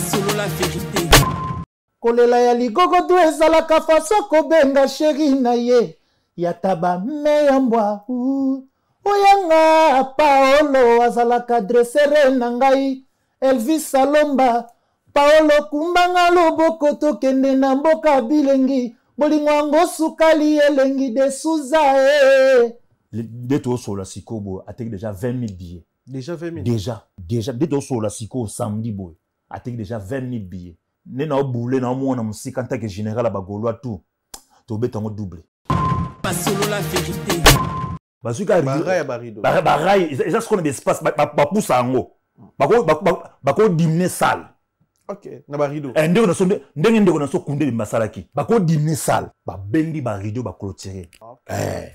asolola verité kolela ya ligogo tu ezalaka faso kobenga sheri na ye ya taba me ya mbwa oyanga paolo azalaka dresere na ngai elvis alomba paolo kumbanga loboko tokende na mboka bilengi bolingo yango sukali elengi desuza e nde toosola sikoyo boye ateki déjà 20 000 billet déjà 20 000 déjà déjà nde toosola sikoyo samedi boye ateki déjà 20 000 billets nde na obule na omona mosika ntake général ya bagaulois tu tobeta yango double bazwikabarai eza sikona baespace bapusa yango bakodimine sale eh, ndenge ndeko na so kunde bimbasalaki bakodimine sale babengi baridio baclotire eh.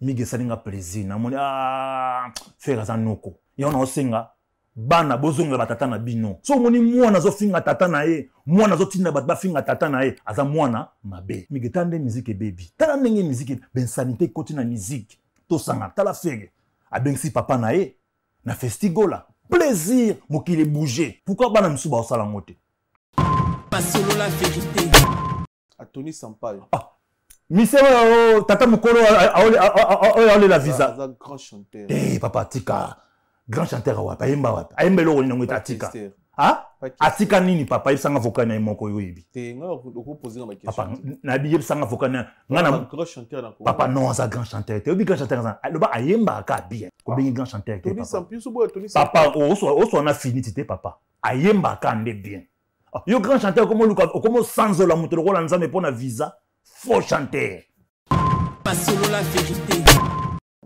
mingi esali nga plaisir namoni ah, fere aza noko yango naosenga bana bozongela batata na bino so omoni mwana azofinga tata na ye mwana azotinda bato bafinga tata na ye aza mwana mabe mingi tala nde miziki ebebi tala ndenge miziki bensanité ekoti na miziki tosanga tala fere abengisi papa na ye na festigola plaisir mokili bouge pourkui bana misu baosalango te basolola verité atoni sampayo ah. mise oyo tata mokolo oyo aolela visa e papa atika grand chanteur awapi ayemba wapi ayemba eloko nini yango ete atika atika nini papa yebisanga vokani ye moko oyo oyebiyebisanga vokani papa non aza grand chanteur te oyebi grand chanteur aza loba ayembaka abien kobengi grand chanteur te papa oswana finiti te papa ayembaka nde bien ah, yo grand chanteur okomi osanzola moto lokola nzambe mpo na visa faux chanteur basolola vérité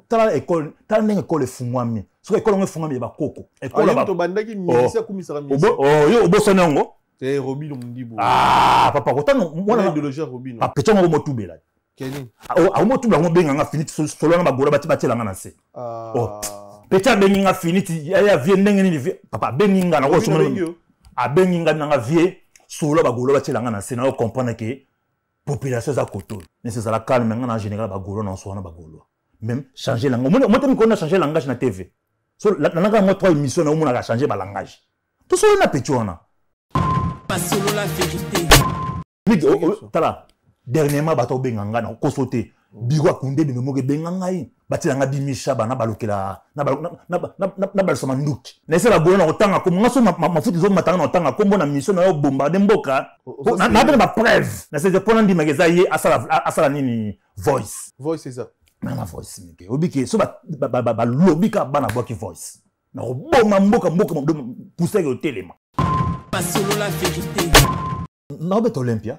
tala ekole tala ndenge ekole efungwami soki ekole yango efungwami ya bakoko ekolebandaki misi akumisaka oyo obosani yango robino mondibo papa kotano mwanapeti yango ah, oh, bomotubela aomotubela yango obenganga finiti solo yanga bagola bati batielanga na se ah. oh, peti abengi nga finiti ya vie ndenge nini papa abengi nga na abengi nga nanga vie solo bagola batielanga na se na yo comprendre ke population eza kotoyo nesi ezala calme nga na général bagaulois na nswana bagaulois même changer langage omoni tami kona changer langage na tv so nanaka mwa trois émission na omonaka changer balangage tosolo na peti wana oh, oh, tala dernièrement bato obenga nga na koso te biro akunde binomoka ebenga ngai batila nga bimisha bana balokela na balisama nduki na esala boye na kotanga kombo nga so mafuti ezomatanga na kotanga kombo na misio na yo bombarde mboka naapena bapreve na sese mpona ndimaka eza ye asala nini voice voice eza nana voice mike obiki so balobi kaka bana bwaki voice na koboma mboka mboka pusaki otelema basolola verité naobeta olympia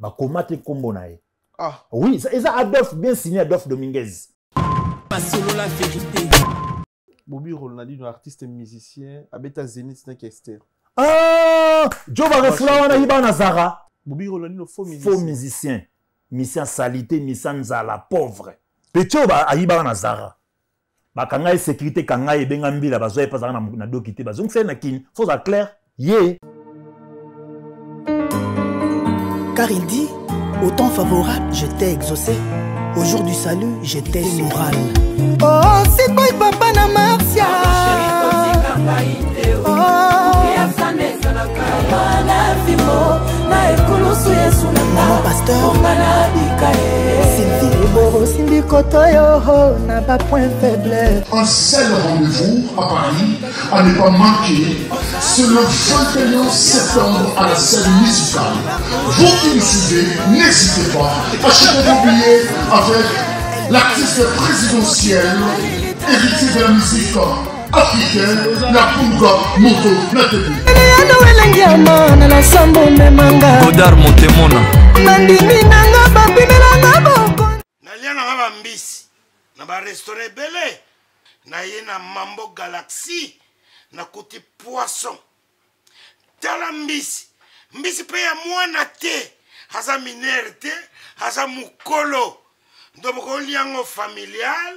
bakoma te nkombo na ye ah. oui eza adolphe bien signé adolphe dominguez basolola vérité bobi rolandino artiste musicien abeta zenit na kester ah! jo barefula wana yeba na zara bobi rolandino faux musicien, faux musicien. misia salité misia nzala pauvre mpe ti oyo ayibaka na zara bakanga ye sécurité kanga ye ebenga mbila bazwa ye mpe azalaka na doki te bazongisa ye na kini fozala claire ye yeah. car il dit Au temps favorable, je t'ai exaucé. Au jour du salut, je t'ai moral. Oh, c'est un seul rendez-vous à paris à ne pas manquer c'est le 21 septembre à la scène musicale vous qui nous suivez n'hésitez pas achetez vos billets avec l'artiste présidentiel héritier de la musique africaine na kunga moto na tebu eleyano elengi ama na nasambo omemanga godar montemona nandimi nanga babimelanga boko nalia nanga bambisi na barestaurant ebele naye na mambo galaxie nakuti poisson tala mbisi mbisi mpe ya mwana te aza minere te aza mokolo ndomoko oliango familial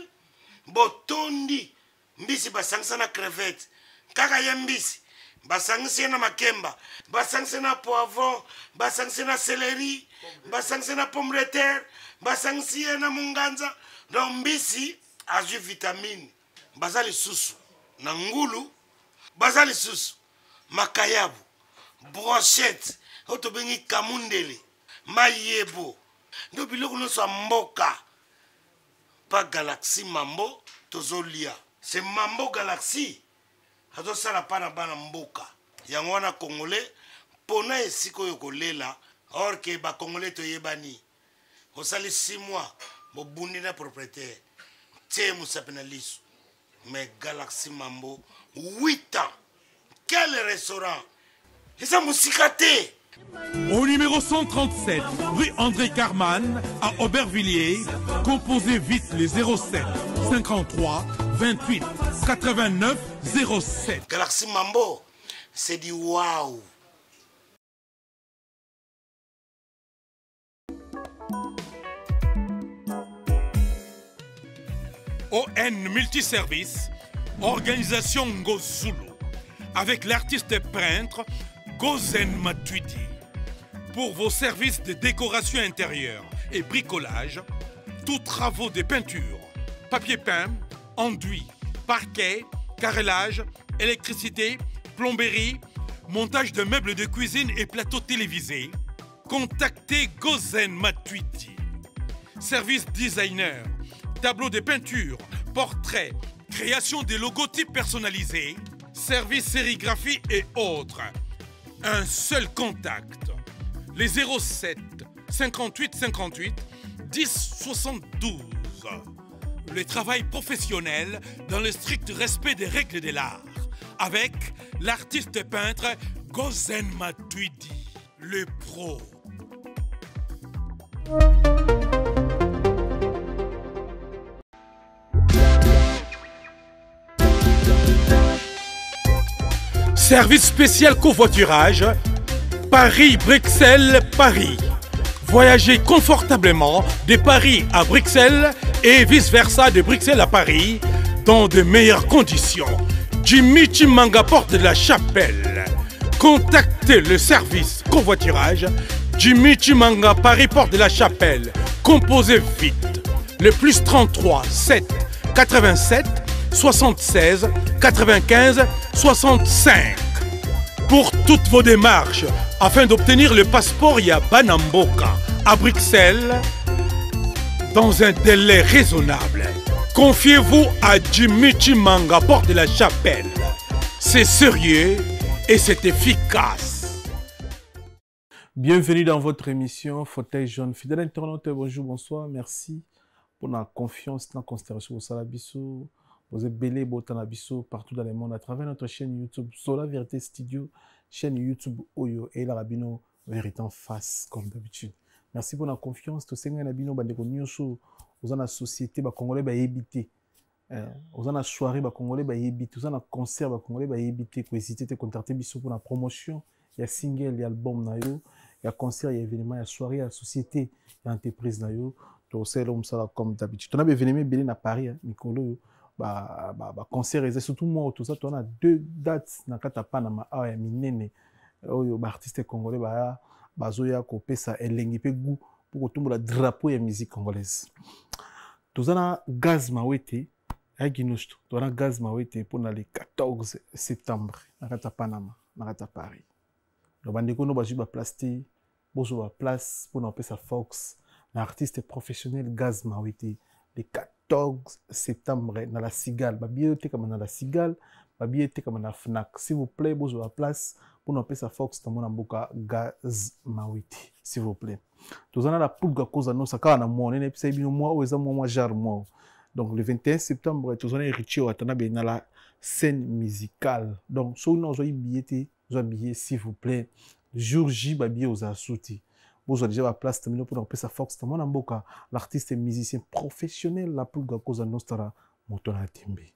botondi mbisi basangisa na crevette kaka ye mbisi basangisi ye na makemba basangisi na poivron basangisi na seleri basangisi na pomme de terre basangisi ye na monganza donc mbisi azwi vitamine baza lisusu na ngulu baza lisusu makayabu brochette oyo tobengi kamundele mayebo nde biloko nyonso ya mboka pa galaxie mambo tozolia c'est mambo galaxie azosala mpa na bana mboka yango wana congolais mpona esika oyo kolela or ke bacongolais toyebani osali 6 mois bobundi na propriétaire tie mosapi na liso mais galaxie mambo 8 ans quel restaurant eza mosika te Au numéro 137, rue André Carman, à Aubervilliers, composez vite les 07 53 28 89 07. Galaxy Mambo, c'est du waouh! ON Multiservice, organisation Ngozulu, avec l'artiste peintre Gozen Matuiti. Pour vos services de décoration intérieure et bricolage, tous travaux de peinture, papier peint, enduit, parquet, carrelage, électricité, plomberie, montage de meubles de cuisine et plateaux télévisés, contactez Gozen Matuiti. Service designer, tableau de peinture, portrait, création des logotypes personnalisés, service sérigraphie et autres un seul contact. Les 07 58 58 10 72. Le travail professionnel dans le strict respect des règles de l'art. Avec l'artiste peintre Gozen Matuidi, le pro. Service spécial covoiturage. Paris-Bruxelles-Paris. Voyagez confortablement de Paris à Bruxelles et vice-versa de Bruxelles à Paris dans de meilleures conditions. Jimmy Chimanga porte de la chapelle. Contactez le service covoiturage Jimmy Chimanga Paris porte de la chapelle. Composez vite. Le plus 33 7 87 76 95 65 pour toutes vos démarches afin d'obtenir le passeport Yabanamboka à Bruxelles dans un délai raisonnable. Confiez-vous à Jimichi Manga, porte de la chapelle. C'est sérieux et c'est efficace. Bienvenue dans votre émission Fauteuil jaune. Fidèle internaute, bonjour, bonsoir, merci pour la confiance, la considération au Salabiso. Vous bozebele botana biso partout dans le monde à travers notre chaîne youtube sola vérité studio chaîne youtube oyo et la vérité en face comme d'habitude merci pour la confiance tosengani na bino bandeko vous avez la société bacongolais bayebi vous euh, avez la soirée bacongolais bayebi Vous avez le concert bah, congolais Vous bah, te kohésite te contacte pour la promotion il y a single a album na yo a concert a événement a soirée a société a entreprise na yo tosalela mosala comme d'habitude Vous avez ebele à paris hein, Nicolas baconcert ba, ba eza surtout moi toza tona deux dates na kati ya panama awa ya minene oyo baartiste congolais baya bazoya kopesa elengi mpe gu mpo kotombola drapeau ya musique congolaise toza na gaz mawete ya ginosto toza na gaz mawete mpona le 14 septembre na kati ya panama na kati ya paris lo bandeko no bazwi baplace te bozwa baplace mpona kopesa fox na artiste professionnel gaz mawete le 14 septembre dans la Cigale. Babillé comme dans la Cigale, babillé comme dans la Fnac. S'il vous plaît, vous la place pour nous sa Fox dans mon amboka Gaz Mawiti. S'il vous plaît. Tous en a la poule à cause de nous, ça car na moi, on est puis bien moi ou est moi moi jar moi. Donc le 21 septembre, tous en a Richo atana bien dans la scène musicale. Donc si nous avons billet, nous billet s'il vous plaît. Jour J, babillé aux assoutis. bozwa deja baplace te mino mpona kopesa force na mwana mboka l'artiste musicien professionnel na pluga kozala nostara moto na yatembe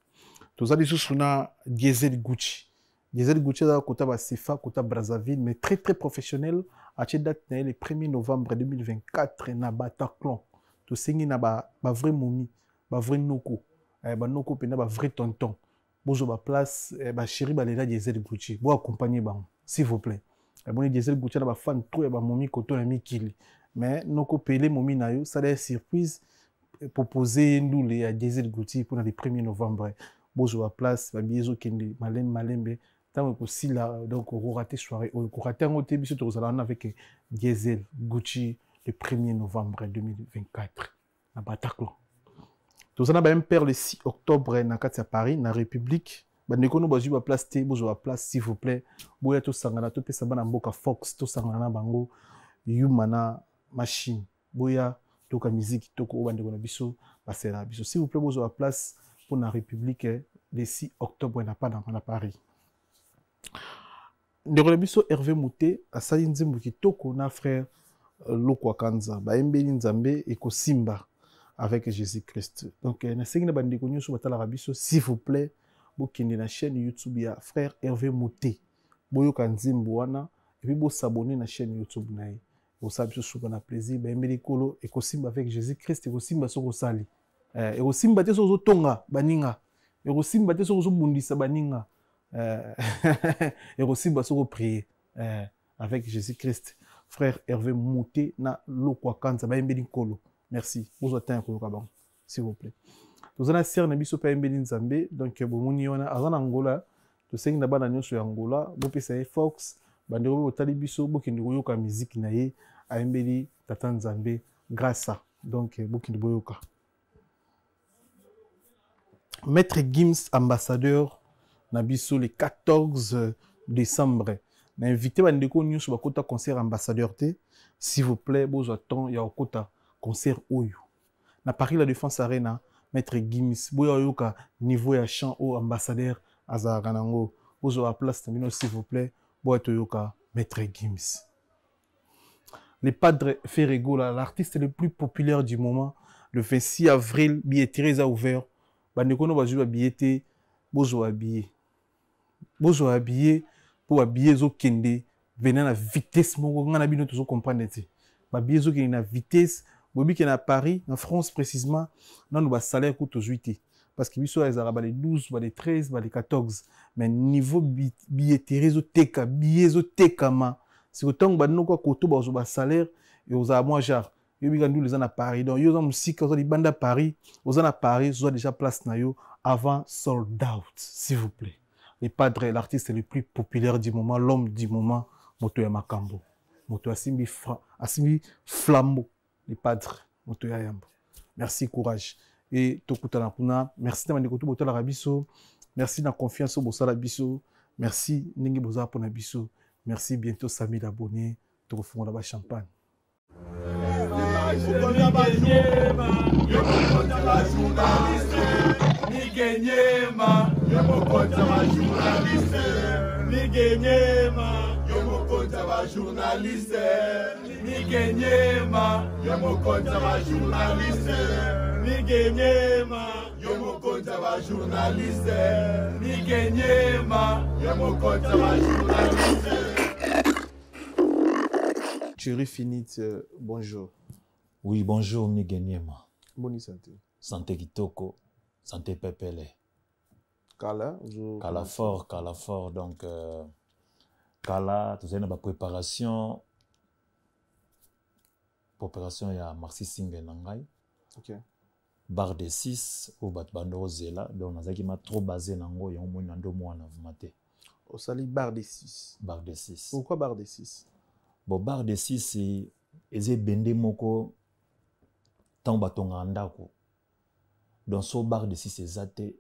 toza lisusu na diesel gucci diesel gucci azala kota basefa kota brazzaville mais très très professionnel atie date na ye le 1er novembre 2024 na bataclon tosengi na bavrai ba momi bavrai noko eh, banoko mpena bavrai tonton bozwa baplace eh, basheri balela diesel gucci bo accompagne bango s'il vous plaît yamoni diesel gutia na bafane trop ya bamomi koto na mikili me nokopele momi na yo sala ya surprise eh, propose ye ndule ya diesel guti mpona le 1er novembre bozwa place babiye ezokende malembe malembe ntango ekosila donc okora te soirée oyo okora te yango te biso tokozala wana avec diesel guti le 1er novembre 2024 na bataclan tozala na bameme père le 6 octobre na kati ya paris na république bandeko no bazwi baplace te bozwa baplace s'il vous plaît boya tosangana topesa bana mboka fox tosangana na bango yuma na machine boya toyoka miziki kitoko oyo bandeko na biso basela na biso s'il vous plaît bozwa baplace mpona république eh, le 6 octobre na panama na paris ndeko na biso herve moute asali nzembo kitoko na frère euh, lokwaka nza bayembeli nzambe ekosimba avec jésus christ donc eh, nasengi na bandeko nyonso batalaka biso s'il vous plaît bokende na chaîne youtube ya frère hervé moté boyoka nzembo wana epuis bosabone na chaîne youtube na ye kosala biso suka na plaisir bayembeli kolo ekosimba avec jésus christ ekosimba soki osali eh, ekosimba te soki ozotonga baninga ekosimba te soki ozobundisa baninga eh, ekosimba soki oprie eh, avec jésus christ frère hervé mote na lokwa kanza bayembeli nkolo merci bozwa tan ya koyoka bango s'il vous plaît toza na sere na biso mpe ayembeli nzambe donk bomoni wana aza na ngola tosengi na bana nyonso ya ngola bopesa ye fox bandeko mpe botali biso bokende koyoka miziki na ye ayembeli tata nzambe grasa donc bokende boyoka maître gims ambassadeur na biso le 14 décembre na invite bandeko nyonso bakota concert ambassadeur te s'il vous plaît bozwa temps ya kokota concert oyo na paris la défense arena maître gims boya oyoka niveau ya champ oyo ambassadeur azalaka nango ozwa place na bino s'il vous plaît boya toyoka maître gims le padre ferregola l'artiste le plus populaire du moment le 26 avril billetterie eza ouvert bandeko no bazwi babillet te bozwa babillet bozwa babillet mpo babillet ezokende vena na vitesse moko ngai na bino tozocomprendre te babillet ezokende na vitesse boyebi ke na paris na france précisement nanu basalaire ku tozwi te parce que biso oyo ezalaka bale 12 bale 13 bale 14 mais niveau billeteri ezoteka billet ezotekama siko ntango baninoko akoto bazwa basalaire ozala mwa genre yobika ndulu eza na paris donc yo oza mosika oza libanda paris oza na paris ozwa déjà place na yo avant sold out s'il vous plaît le padre l'artiste le plus populaire du moment l'homme du moment moto ya makambo moto asimbi flambeau Les padre moto ya merci courage et tokutana merci na bandeko to botalaka biso merci na confiance au bosala biso merci ndenge pour mpona biso merci bientôt samil d'abonner, tokofungola là bas champagne mokonzi ya bajournaliste migenyema yo mokonzi journaliste ni migenyema yo mokonzi journaliste ni migenyema yo mokonzi ya bajournaliste Thierry Finit, euh, bonjour. Oui, bonjour Migenyema. Bonne santé. Santé Kitoko, santé Pepele. Kala, je... Kala fort, Kala fort, donc... Euh... kala tozali na bapréparation préparation ya marci singe na ngai okay. bar de 6 oyo bato bando kozela donc nazalaki ma trop basé nango yango moni na ndo mwana vrima te osali bar de 6 bar de 6 pourquoi bar de 6 bon bar de 6 eza ebende moko ntango batongaka ndako donc so bar de 6 eza te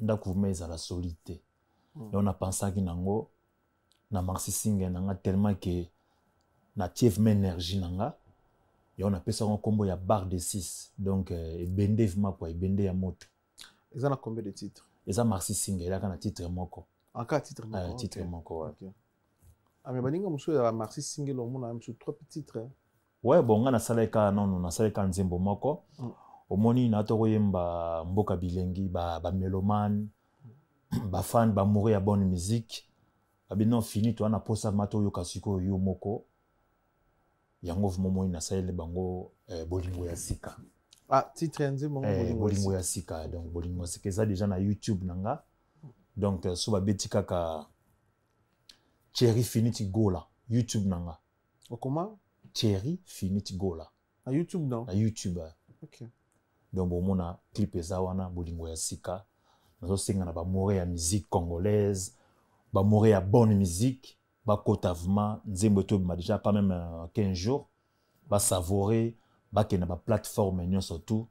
ndako vrima ezala soli te mm. donc napensaki nango na marsi singe na nga tellement ke natie vma énergie na nga yango napesango nkombo ya bar de 6 donc euh, ebende vma kua ebende ya moto eza na combien de titre eza marsi singe elaka na titre moko encore ah, euh, titre moko titre moko me baninga mosusu ezala marsi singe lomona mosusu trois titre ouais bon nga nasalaki kaka nano nasalaki kaka nzembo moko mm. omoni naata koyemba mboka bilengi bamelomane mm. bafan bamoure ya bonne musique abi non fini towana posa ma toyoka sikoyo yo moko yango momoi nasalele bango eh, bolingo ya sika ah, titre yanzi eh, bolingo ya sika donc bolingo ya sika eza deja na youtube na nga donc uh, so babeti kaka thierry finiti gola youtube na nga okoma thierry finiti gola na youtube non? na youtube okay. donc bomona clip eza wana bolingo ya sika nazosenga na bamore ya musique congolaise bamore ya bonne musique bakota vraiment nzembo etobima déjà pas même 15 euh, jours basavore bakende baplateforme nyonso tu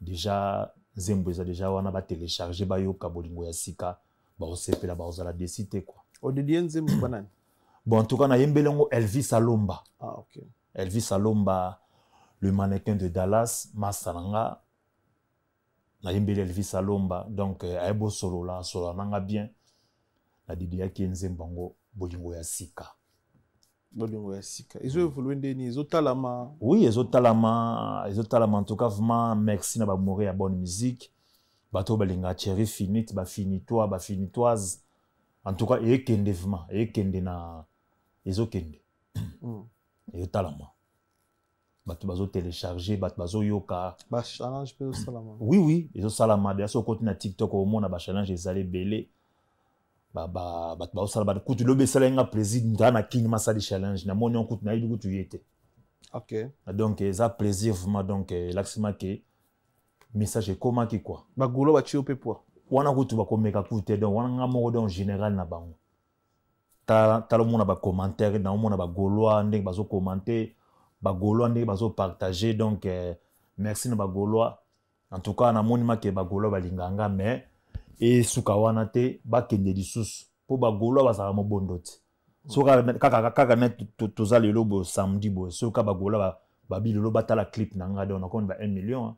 déjà nzembo eza déjà wana batelecharge bayoka bolingo ya sika baosepela bakozala desi te kua odedie nzembo banani bon en tout cas nayembeli yango elvis alomba ah, okay. elvis alomba le mannequin de dallas masa na nga nayembeli elvis alomba donc euh, ayebosolola asolola nanga bien nadidiyaki nzembo yango bolingo ya sika bolingo ya sika ezoevolue ndeni ezotalama oui ezotalama ezotalama en tout cas vraiment merci na bamori ya bonne musique bato oyo balingaka thierry finite bafinitois bafinitoise en tout cas eyekende vraiment eyekende na ezokende mm. eyotalama bato bazotélécharge bato bazoyoka bachallenge mpe ezosalama oui oui ezosalama dela soki okoti na tiktok omona bachallenge ezali ebele bato bazosala bana kutu lobi esala yenga plaisir ntaa na king masali challenge namoni yo kutu nayebi kutu ye te ok ah, donc eza plaisir vraiment donc eh, elakisaki message ekomaki kua bagulo batio mpe poi wana kutu bakomeka kutu te donc wana nga moko donc général na bango tala omona bacommentaire naomona bagaulois ndenge bazokommente bagaulois ndenge bazopartage donc eh, merci na bagaulois en tout cas namoni make bagaulois balinganga mais esuka wana te bakende lisusu mpo bagaulois bazalaka mobondo te so kaka ne toza lelo boye samedi boye soka bagaulois babi lelo batala clip na ngai donc nakoni ba 1 million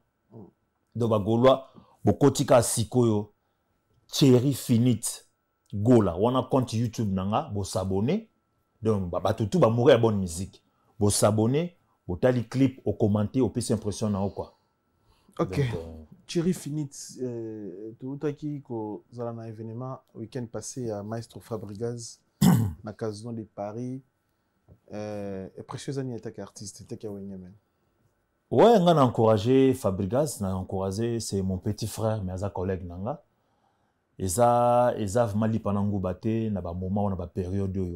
donc bagaulois bokoti kaka sikoyo thierry finite gola wana compte youtube na nga bosabone donc bato tu bamouri ya bonne musique bosabone botali clip okomante opesi impression na yo kua ok donc, euh, Thierry Finitz, euh, toutaki kozala un événement week-end passé à maestro Fabregas na casino de Paris euh, et précieux ani etaki artiste etaki ya wenge ouais on a encouragé Fabregas a encouragé c'est mon petit frère mais aza collègue na nga eza pendant vraiment lipa na nguba te na un moment, bapériode période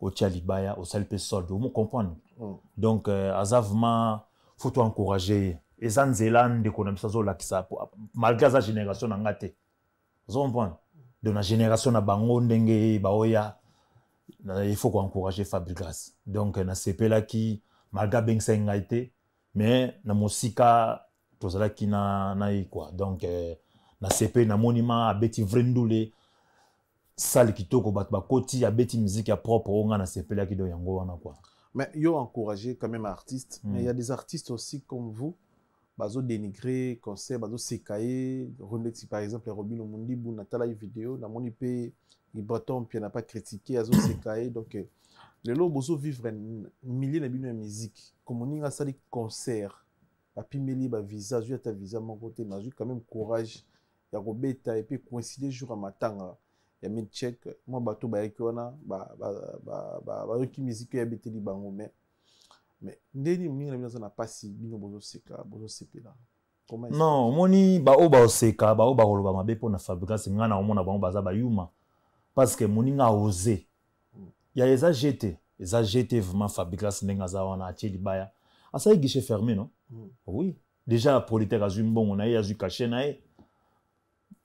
Au au osali au solde vous comprendre comprenez? Oh. donc euh, aza il faut encourager. Et en na malgré sa génération na bango baoya il faut encourager fabrice donc qui malgré Malga mais na mosika qui na, na quoi donc monima qui qui musique ya propre là, qui do yango quoi mais yo encouragé quand même artiste mais hmm. il y a des artistes aussi comme vous bazodénigre concert bazoseka ye rondeti par exemple robino mondibu natala ye video namoni mpe ibraton mpie na pa critiqué azoseka ye donc lelo bozovivre milie na bino ya musique komoninga asali concert bapimeli bavisa azwi ata visa moko te nazwi quand même courage ya kobeta epe coïncide jour ya matanga ya milchek mwa bato bayaki wana bayoki musique oyabeteli bango mais mais ndeni na bino na mpasi bino bozoseka bozosepela non seka ba o ba roba mabe mpo na fabrikasi ngai na omona bango zaba yuma parce que moninga aose mm. ya eza jete vraiment za wana atie ça guichet fermé non mm. oui déjà pour a na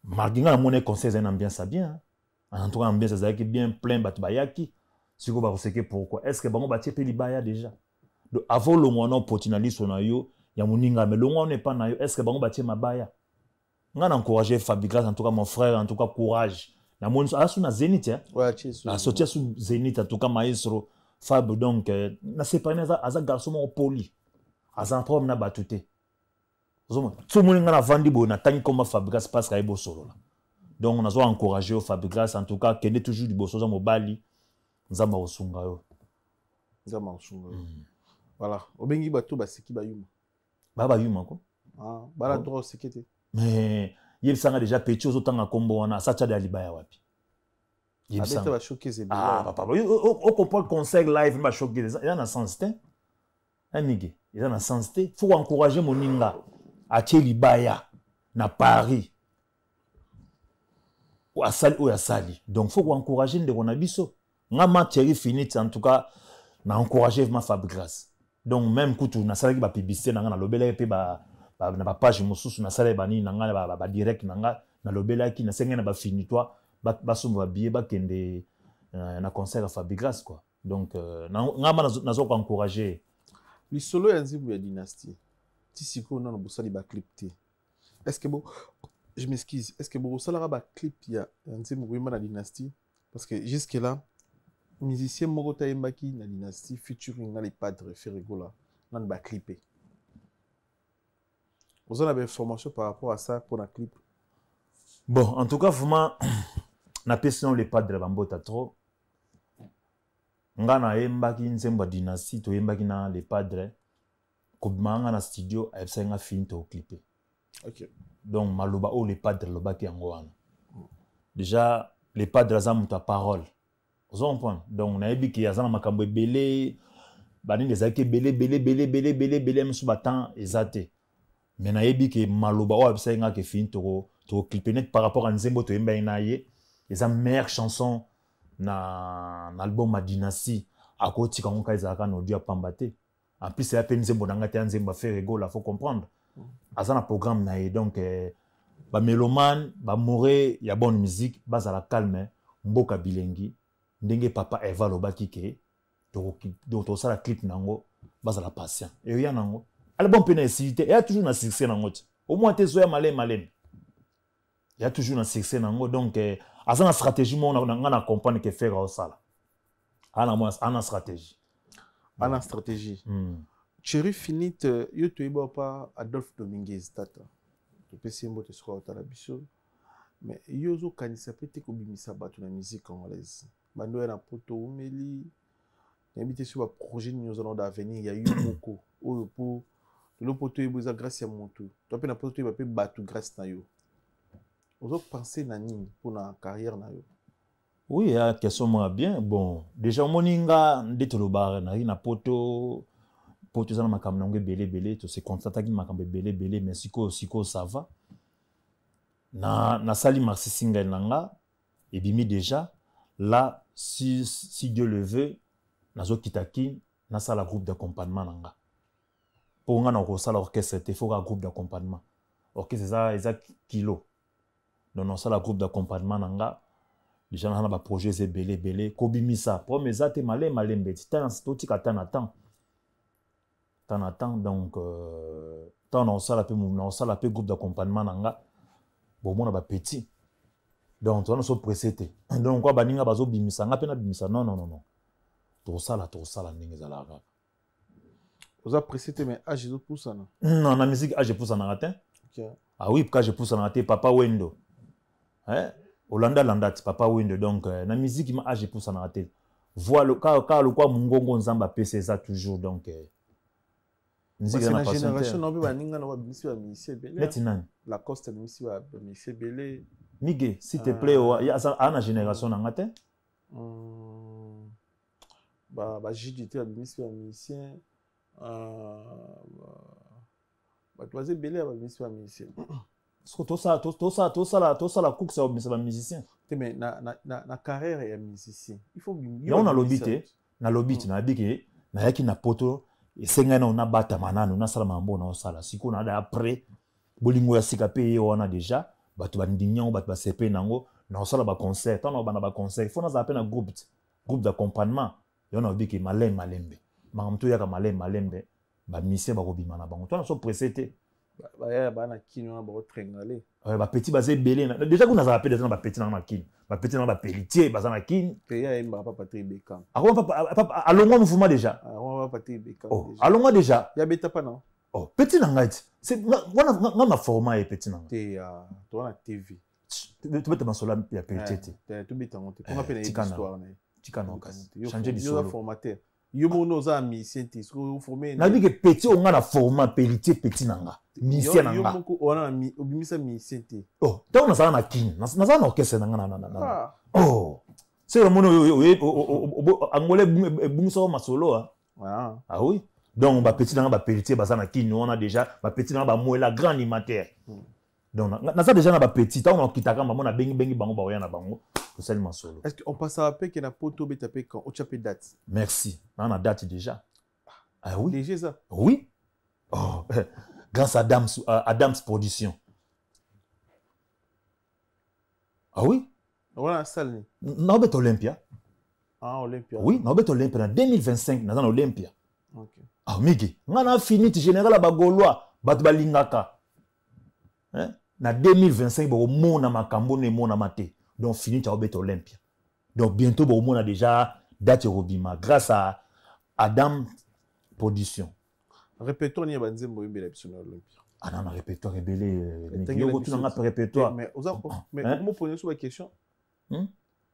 malgré moni conseil ambiance bien hein. en ambiance bien plein bah, pourquoi est ce que bango libaya déjà donc avant longo wana opoti na liso na yo ya moningame longo wana epai na yo est ce que bango batie mabaya nga na encourage fabigras en tout cas mon frère en tout cas courage namoni so aza ah, so na zénith asoti asu zénith en tout cas maestro fab donc euh, na sepane aza garçon moko poli aza na problème na bato te so moni nga navandi boye natangi koma fabigras parce que aye bosolola donc nazo encourage yo fabigras en tout cas kende toujours liboso oza mobali nzambe akosunga yo nzambe akosunga yo mm. voilà obengi bato baseki bayuma baa bayuma ko ah, bala ah droit oseke te mais yebisanga déjà peti ozotanga nkombo wana asa tyade ya libaya wapi ah, okomprendre conseil live bashokeze eza na sens te amige eza na sens te fo koencourage moninga atie libaya na paris asali oyo asali donc fo koencourage ndeko na biso nga ma thierry finit en tout cas na encourage vma fabrigrace donc même kutu ba bapiblicité na nga pe ba na bapage mosusu nasalaki banini na nga badirect na nga nalobelaki nasengaki na ba basomba ba kende euh, na concert ya fabigas quoi donc euh, ngamba naza koencourage lisolo ya nzembo ya dynastie ti sikoyo nano bosali est te que bon je m'excuse est-ce que estce bokosalaka clip ya nzembo koyemba na dynastie parce que jusque là musicien moko te ayembaki na dynastie featuring na lepadre ferregola nani baclipe oza na bainformation par rapport à ça mpona clip bon en tout cas vraiment napesi nano lepadre bambota trop nga nayembaki nzembo ya dynastie toyembaki na lepadre kobima nga na studio ayebisaki nga fini toklipe okay. donc maloba oyo lepadre alobaki yango wana déjà lepadre aza moto ya parole ozo comprendre donc nayebi ke aza na makambo ebele banini ezalaki ebele ebele ebele ebele ebele ebele mosusu batemp eza te me nayebi ke maloba oyo abisaki nga ke fini tokoclipe nete par rapport a nzembo oyo toyembaki na ye eza meilleure chanson na, na album ya dynastie akotika ngo ka ezalaka na audio apamba te en plus eya pe nzembo na nga te ya nzembo affaire egola faut comprendre aza mm. na programme na ye donc eh, bamelomane bamore ya bonne musique bazala calme mboka bilengi ndenge papa eva alobaki ke tosala clip na yango bazala patient eya na yango album mpe na esili te eya toujours na succès na yango ti au moins te ezoya malemi malemi eya toujours na succès na yango donc eh, aza na stratégie moko nga na comprendre ke fere aosala ana stratégie ana stratégie mm. chéri finite yo toyeba pa adolphe dominguez tata topesi ye mbote soka otala biso mais yo ozokanisa mpe te kobimisa bato na musique congolaise bando ya na mpo toumeli nayebi te so baprojet nini oza nao d'avenir ya yo moko oyo mpo lelo mpo toyeba eza grâce ya motu to mpe na mpo toyeba mpe bato grâce na yo ozopense na nini mpona carrière na yo oui ya question moko ya bien bon déjà omoni nga nde tolobaka nayi na poto po toza na makambo na yango ebele ebele tose constataki makambo ebele ebele mais sikoyo sikoyo ça va nasali na marsisingai na nga ebimi déjà là si, si dieu le veut nasala groupe d'accompagnement Pour nga mpo nga na kosala orchestre faut groupe d'accompagnement L'orchestre, ça un kilo ça un groupe d'accompagnement n'anga nga deja naza na projet c'est belé un te de tu temps ça donc euh, la groupe d'accompagnement petit donc toza nyonso presse te donc kwa baninga bazobimisa nga mpe nabimisa non non non tokosala tokosala ndenge ezalaka kaka oza presse te mais age ah, ezopusana non na misiki age ah, epusanaka te ah oui kage epusanaka te papa wendo eh? olanda alanda ti papa wendo donc eh, na misiki ma age ah, epusanaka te voi kaka lokwa mongongo nzambe apesa eza toujours donc eh, mizikinaeti nani lacoste abimisi bamisi ebele mige s'il te ah. plaît aza na génération nanga te bajude te babimisi bamusicien bato baza ebele ya babimisi bamusicien tosala course ya kobimisa bamusicien te mais na carrière ya musicien yango nalobi te nalobi te nalobi ke nayaki na poto esengai nao nabatama nano nasala mambo naosala sikoyo naada apres bolingo ya sika mpe ye wana déjà bato bandimi yango bato basepe na yango na kosala baconcert ntango na kobanda baconcert ifo nazala mpe na groupe groupe d'accompagnement yango na kobiki malemi malembe makambo to oyaka malemi malembe bamisien bakobima na bango to na so presse te bana kini wana bakotringale bapeti baza ebele déjà kuna azala mpe deza na bapeti nango na kini bapeti nango bapelitier baza na kini ayembaka pa patrik bekam alongwa mouvement oh, déjà alongwa déjà yabeta pa na oh petit na ngai ti nga na format ye petit na ngai toa na tv tobeta masolo ya pete te tobetango te mponga mpe nayetikana kasi change lisoloformateur yo mono oza na misien te soki oforme nabi ke peti onga na format pelitier peti na nga misien na nga wana obimisa misien te o ntango nazala na kine nazala na orchestre na nga o soki omoni angolais ebungisaka masolo a awi donc bapeti nanga bapeletier baza na kini wana déjà bapeti nanga bamwela grand alimentaire hmm. donc naza déjà na bapeti ntango nakitaka bango nabengibengi bango baoya na bango tosalima solo on passera mpe ke na po tobeta mpe quand otya mpe date merci naa na date déjà ah, ah oui. déjà ça oui oh. grâce à adams, à adams production ah oui wana salle ni naobeta olympia ah, olympia oui naobeta olympia na 2025 naza na olympia okay. armigi ngai na finite général ya bagaulois bato balingaka eh? na 2025 bakomona makambo no emonama te donc finite akobeta olympia donc bientôt bakomona déjà date ekobima grâce à adam production répertoire nini ya banzembo oyembela biso na olympia ana ah na répertoire ebeleyoko euh, tunanga mpe répertoiremopone so baquestion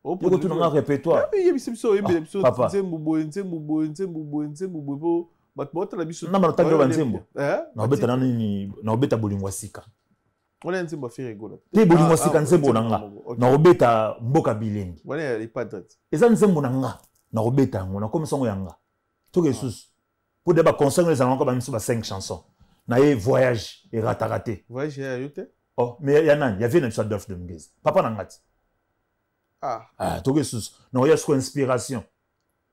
yoko tunanga répertoire yebisa eh, ah, biso oyembela hmm? biso eh, ah, nzembo boye nzembo boye nzembo boye nzembo boye mpo bato baotala biso na bana otangi oyo banzembo naobeta eh? na nini naobeta bolingo ya sika te bolingo ya ah, sika ah, nzembo na nga naobeta mboka bilengi eza nzembo na nga nakobeta yango nakomisa yango yanga toke lisusu ah. po de baconcert oyo ezalaka bamiso ba 5 chanson naye voyage erataka te oh, mais ya nani ya vie na biso adolphe dominguez papa na nga ti toke lisusu nakoya siko inspiration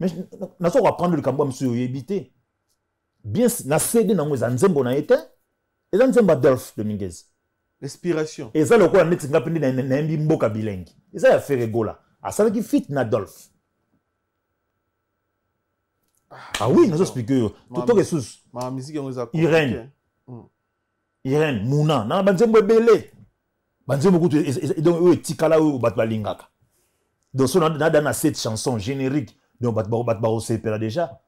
me nazoka prendre likambo ya mosusu oyebi te bien na sede nango eza nzembo na ye te eza nzembo ya delphe dominguez inspiration eza lokola neti nga mpe nde nayembi mboka bilengi eza ya feregola asalaki fit na dolphe ah, ah oui nazoexplike oyo totoka esusu irene irene muna na banzembo ebele banzembo kutu oyo etikala oyo bato balingaka donc so nada na cette chanson générique donc bato bato bakosepela déjà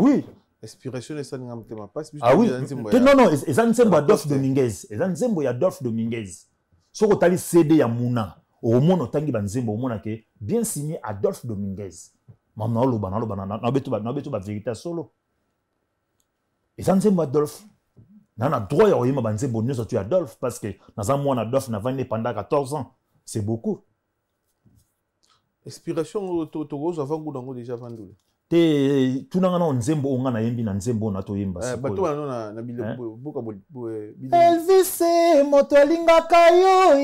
oui inspiration eza ninga motema pasi ah oui non non eza nzembo ya dolphe dominguez eza nzembo ya dolphe dominguez soki otali cd ya muna okomona otangi banzembo okomona ke bien signé adolphe dominguez mam naoloba naoloba nabeto bavérité ya solo eza nzembo adolphe na na droit ya koyemba banzembo nyonso to ya adolphe parce que naza mwana adolphe navandi ne pendant 14 ans c'est beaucoup inspiration oyo tokozwa vangu nango deja vandule te tunanga nao nzembo onga nayembi na nzembo ona toyemba eh, bato banano na, na bilboka eh? elvis moto alingaka yo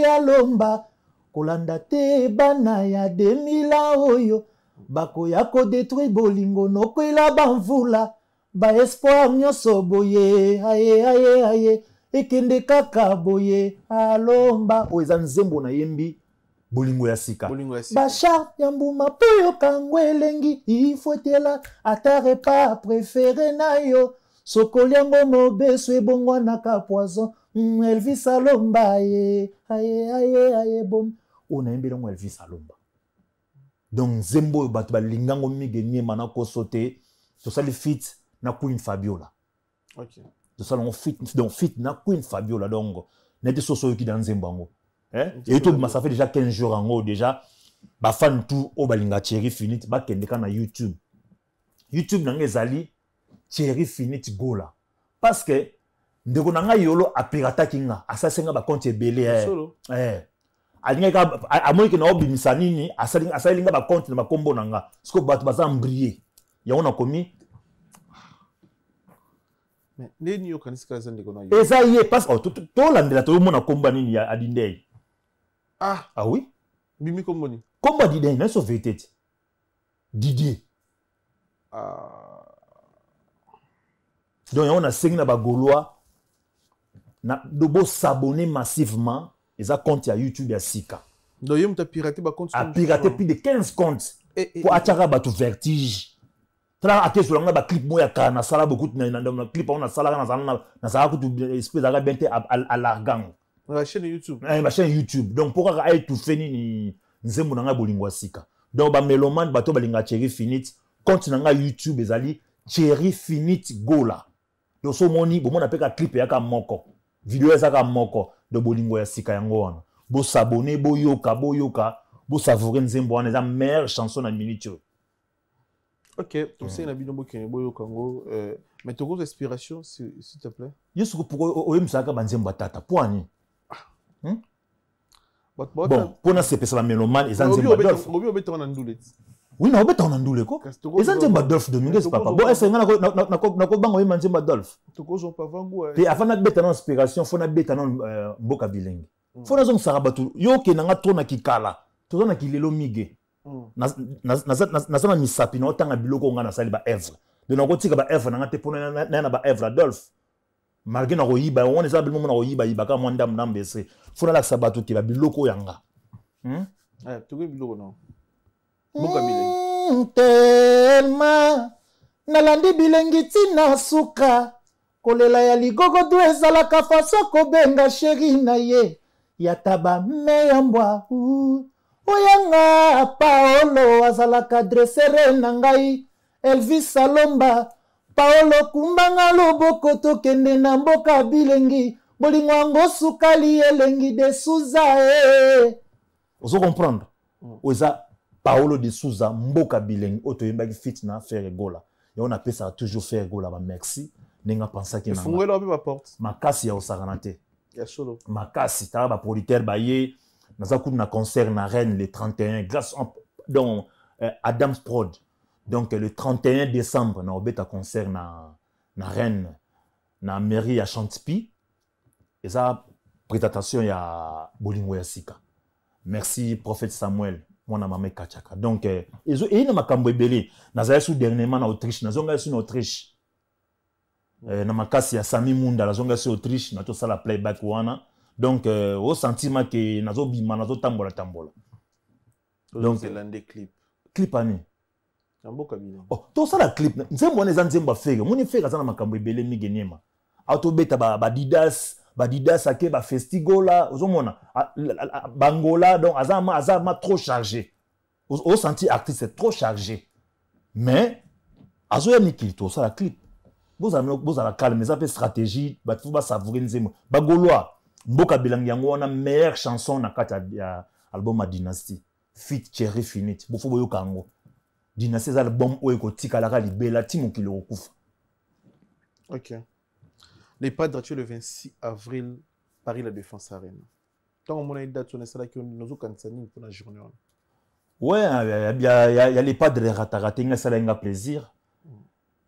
ya lomba kolanda te bana ya demila oyo bakoya kodetruire bolingo nokwela bamvula baespoir nyonso boye aye aye aye ekende kaka boye alomba oyo eza nzembo nayembi bolingo ya sika bashar ya mbuma mpo yokango elengi ifotela ata repa prefere na yo sokoli yango mobeso ebongwanaka poison mm, elvis alomba aye aye aye aye bom oyo nayembeli yango elvis alomba donc nzembo oyo bato balingango mingi niema na koso te tosali fit na queen fabiola okay. tosali yango fit, donc fit na queen fabiola donc nayete soso oyoki na nzembo yango et eh? tout ça fait déjà 15 jours en haut déjà ba fan tout au oh, balinga Thierry Finit ba kende na YouTube YouTube nange ezali Thierry Finit gola parce que ndeko nanga yolo apirataki nga asasenga ba compte ebele eh eh alingaka amoniki na obimisa nini asali nga ba compte na makombo nanga siko bato baza mbrier yango nakomi ndeni yokanisika eza ndeko na yo eza ye parce que oh, tolandela toyomona kombo ya nini ya adindei Ah. Ah oui. Bimi Komboni. Komboni dit na so vetet. Didier. Ah. Donc on a signé na ba na dobo s'abonner massivement les ça compte à YouTube et à Sika. Donc il m'a piraté ba compte. A piraté plus de 15 comptes. Pour attirer ba tout vertige. tala ake so langa ba clip moya ka na sala beaucoup na na clip on na sala na sala na sala ko espèce aga bente à l'argent. na bachaîne youtube na eh, bachaîne youtube donc mpo kaka aetufe nini nzembo na ngai bolingo ya sika donc bamelomane bato balingaka thierry finite compte na ngai youtube ezali thierry finite gola donc so omoni bomona mpe ka clip eyaka moko video ezaka moko de bolingo ya sika yango wana bosabone boyoka boyoka bosavoure nzembo wana eza meilleure chanson na miniture ok tosali hmm. na bino bokende boyoka yango euh, mais tokozwa inspiration s'il te plaît yesu pourkua oyebisaka banzembo ya tata po ani Hmm? bon mpona sepesela melomane eza nzembaobi obetaka na ndule ti oui naobetaka na ndule ko eza nzembo adolphe dominguez papa bo ese nga nakobanga oyemba nzembo adolphe te afa nabeta na inspiration fo nabeta na euh, mboka bilenge hmm. fo nazongisaka bato yo okenda nga to na kikala toza na kilelo mige hmm. naza na misapi naotanga biloko nga nasali baevre de nakotika baevre na nga te mpona naya na baevre adolphe malgré na koyiba wana eza bilimo na koyibayibaka mwa ndambu ndambu ese fo nalakisa bato te babiloko yanga hmm? ah, hmm, telma nalandi bilengi ntina suka kolela ya ligogodu ezalaka faso kobenga sheri na ye ya taba me ya mbwa oyanga paolo azalaka dresere na ngai elvis alomba paolo kumbanga loboko tokende na mboka bilengi bolingo yango sukali elengi de suza e eh, eh, eh. ozo comprendre mm. oyo eza paolo de suza mboka bilengi oyo toyembaki fit na fere gola yango napesaka toujours fere gola bamerci ndenge apensaki makasi ya kosakana te makasi tala baproducteur baye naza kutu na concert na reine le 31 grâce donc euh, adams prod donc le 31 décembre na obeta concert na, na rennes na mairie ya chantipi eza présentation ya bolingo ya sika merci prophète samuel mwana mama ekatiaka donc eh, eyei na makambo ebele nazalaki su dernièrement na autriche nazongaki su na autriche eh, na makasi ya sami munda nazongaki su autriche na tosala playback wana donc eh, osentima ke nazobima nazotambola tambola donc clip ani Oh, tosala clip nzembo wana eza nzembo ya fere omoni fere aza na makambo ebele mingi niema atobeta badidas ba badidas ake bafestigola ozomona bangola donc aza ma, aza ma trop chargé osenti artiste trop chargé mais azoya mikili tosala clip bozala calme eza mpe stratégie bato basavoure nzembo bagolois mboka bilangi yango wana meilleure chanson na kati ya album ya dynastie fit chéri finite bofo boyoka yango dynastie eza album oyo ekotikalaka libela ti mokili kokufa ok lepad atue le 26 avril paris la défense arena ntango omona ye date wana esalaki nozokanisa nini mpona journée wana we ya lepadre rataka te nga esala yenga plaisir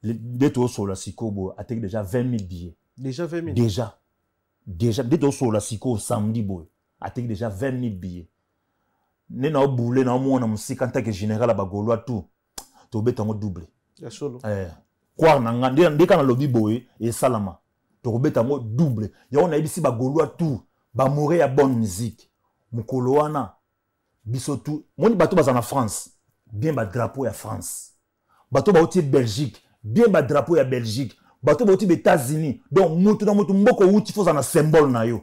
nde mm. tozosolola sikoyo boye ateki déjà 20 000 billets déjà 20 000 déjà déjà nde tozosolola sikoyo samedi boye ateki déjà 20 000 billets nde naobule naomona mosika ntake général ya bagaulois tout tobeta yango double kware eh, na nga nde kaka nalobi boye esalama tokobeta yango double yango nayebisi bagolwa tour bamore ya bonne musique mokolo wana biso tu moni bato baza na france bien badrapeau ya france bato bauti belgique bien badrapeau ya belgique bato bauti baétats-unis donc mutu na mutu mboka outi foza na symbole na yo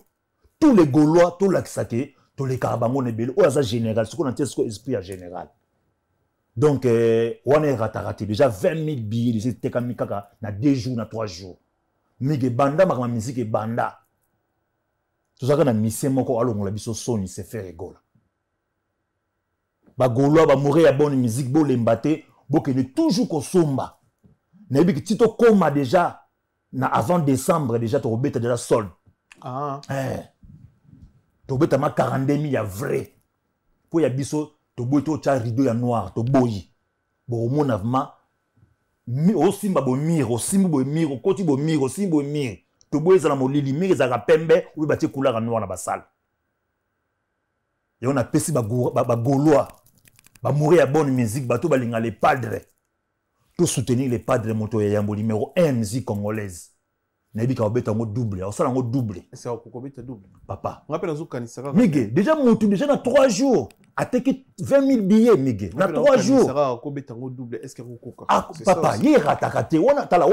tous les gaulois tolakisa ke tolekaka bango na ebele oyo aza général sikoyo na tie sikoyo esprit ya général donc euh, wana e rataka te déjà 20 000 billets déjà etekami kaka na 2 jours na 3 jours mike ebanda makambo ya misike ebanda tozalaka na misien moko alongola biso soni sefer egola bagaulois bamore ya bonne musique bolemba te bokende toujours kosomba nayebi ki ti tokóma déjà na avant décembre déjà tokobeta déjà solde ah. eh. tokobetama 42 000 ya vrai mpo ya biso toboyi to otya rideau ya noir toboyi boomona vraiment osimba bomire osimbi bomire okoti bomire osimbi bomire toboyi ezala molili mire ezalaka pembe oyo batie kulaka noir na basala yango napesi bagaulois bamori ya bonne musique bato balinga le padre tosoutenir le padre moto ya yambo numéro 1 musique congolaise nayebika kobeta yango double akosala yango double papa mige déjà motu déjà na 3 jours ateki 20000 billet mige na 3 jourspapa ye erataka te wana tala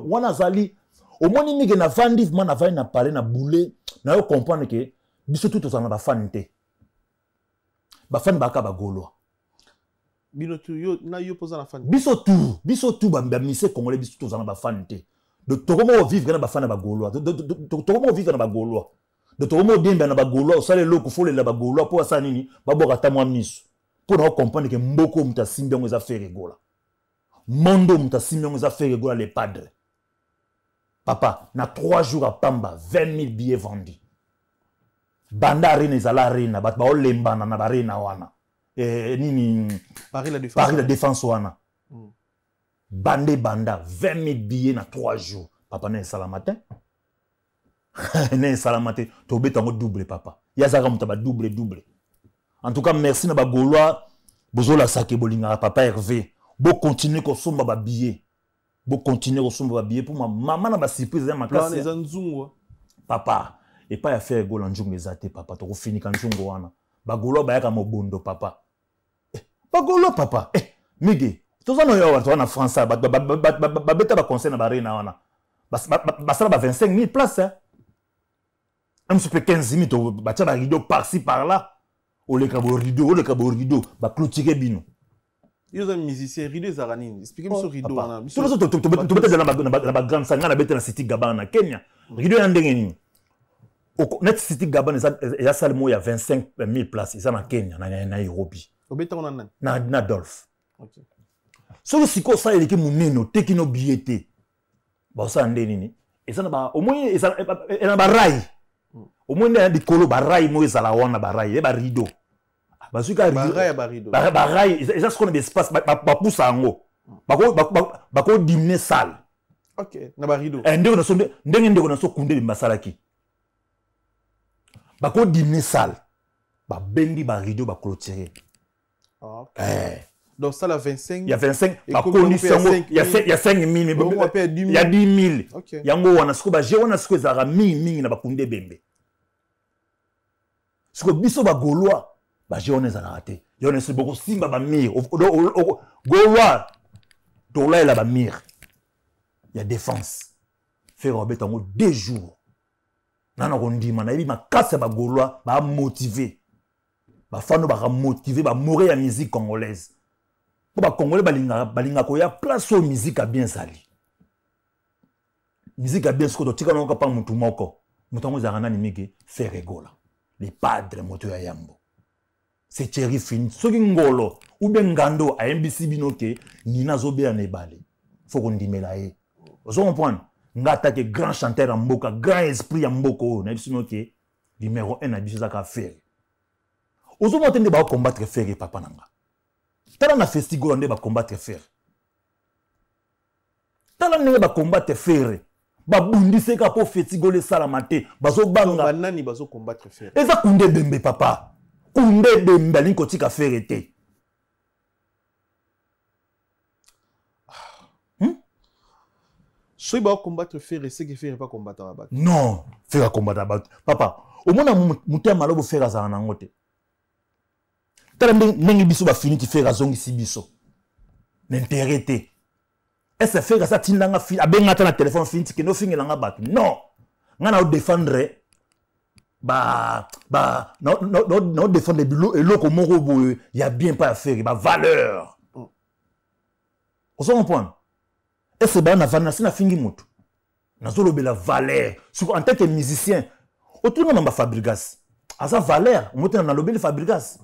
wana azali omoni mige na vandi ma navandi na pale na boule nayo comprendre ke biso tu tozala na bafani te bafani baka bagolwa biso tu biso tu bamise congolais biso tozala na bafani te tokomo ovivre na bafani ya bagolwa tokomo ovivre na bagolwa donc tokomi odembela na bagaulois osala eloko folela bagaulois mpo asala nini babwaka ata mwa miso mpo na okomprendre ke mboko oyo moto asimbi yango eza fer egola mondo oyo moto asimbi yango eza fer egola le padre papa na 3 jours apamba 20 000 billets vendi banda arena ezala arena bato baolembana na barena wana eh, eh, nini paris la défense, paris la défense wana mm. bande banda 20 000 billets na 3 jours papa na esala matin ne esalama te tobeta yango double papa ye azalaka moto ya badouble double en tout cas merci na bagaulois bozolasaka e bolingaka papa hervé bokontinue kosomba babillet bokontinue kosomba babillet mpo mama na basurprise eza makasi eza nzungu papa epai ya fer egola nzungu eza te papa tokofinika nzungu wana bagaulois bayaka mobondo papa eh, bagaulois papa eh, mige toza na oyo awa toza na france babeta baconseil na barena wana basala ba 25 000 place même si on fait 15 minutes, on va faire rideau par-ci, par-là. On le cabo rideau, on le cabo rideau, on clôturer bino. Ils ont musicien, rideau Zaranine. Expliquez-moi oh, ce rideau. Tu vois, tu peux dans la grande sangha, tu la cité Gabon, en Kenya. Rideau en dengue. Net cité Gabon, il y a seulement 25 000 places. Ils sont en Kenya, en Nairobi. Obéta, on en a. Na Adolphe. soki sikoyo osaleleki monene oteki no biye te baosala nde nini eza na ba au moins eza na barai omoni nde na likolo barai moko ezala wana barai ye barido bazwi kabarai eza sikona baespace bapusa yango hmm. bakodimine sale eh, ndenge ndeko na so kunde bimi basalaki bakodimine sale babengi barido baclotire eh. Donc ça, la 25. Il y a 25. Il y a 5 000. Il y a 10 000. Il y a 10 000. Il y a 10 000. Il y a 10 000. Il y a 10 000. Il y a 10 000. Il y a 10 000. Il y a 10 000. Il y a 10 000. Il y a 10 000. Il y a 10 000. Il y a 10 000. Il y a 10 000. sikoyo biso bagaulois baje wana ezalaka te ye wana bokosimba bamire gaulois tolaela bamire ya défense fere babeta yango deux jours nana kondima nayebi makasi ya bagaulois bamotive bafano bakamotive bamore ya musique congolaise mpo bacongolais balingaka koya place oyo musique abien ezali musique abien sikoyo totikanango kapa motu moko moto yango ezalaka nani mingi fere egola le padre moto ya yambo se thierry fini soki ngolo ube ngando ayembisi bino ke nini azobeya na ebale fo kondimela ye ozo comprendre nga atake grand chanteur ya mboka grand esprit ya mboka oyo nayebisi bino ke numero 1 na biso ezaka fere ozomona te nde bakombatre fere papa na nga tala na festigola nde bakombatre fere tala ndenge bakombatre fere babundisi kaka mpo fetigole esalama te bazobanganani bazokombattre fere eza kunde ebembe papa kunde ebembe alingi kotika fere te ah. hmm? soki bakombattre fere eseke fere pa kombataka bato non fere akombataka bato papa omona moto ya malobo fere azala nango te tala ndenge biso bafiniki fere azongisi biso na intere te ese afeki aza atindanga abenga ata na telefone fini tikende ofingelanga bato non ngai naodefendre naodefendre eloko moko boye euh, ya bien mpa ya feki bavaleur ozo comprendre ese baya na valeur nasi nafingi motu nazolobela valeur surtout en tant que musicien otunga na bafabrigas aza ah, valeur omotena nalobeli fabrigas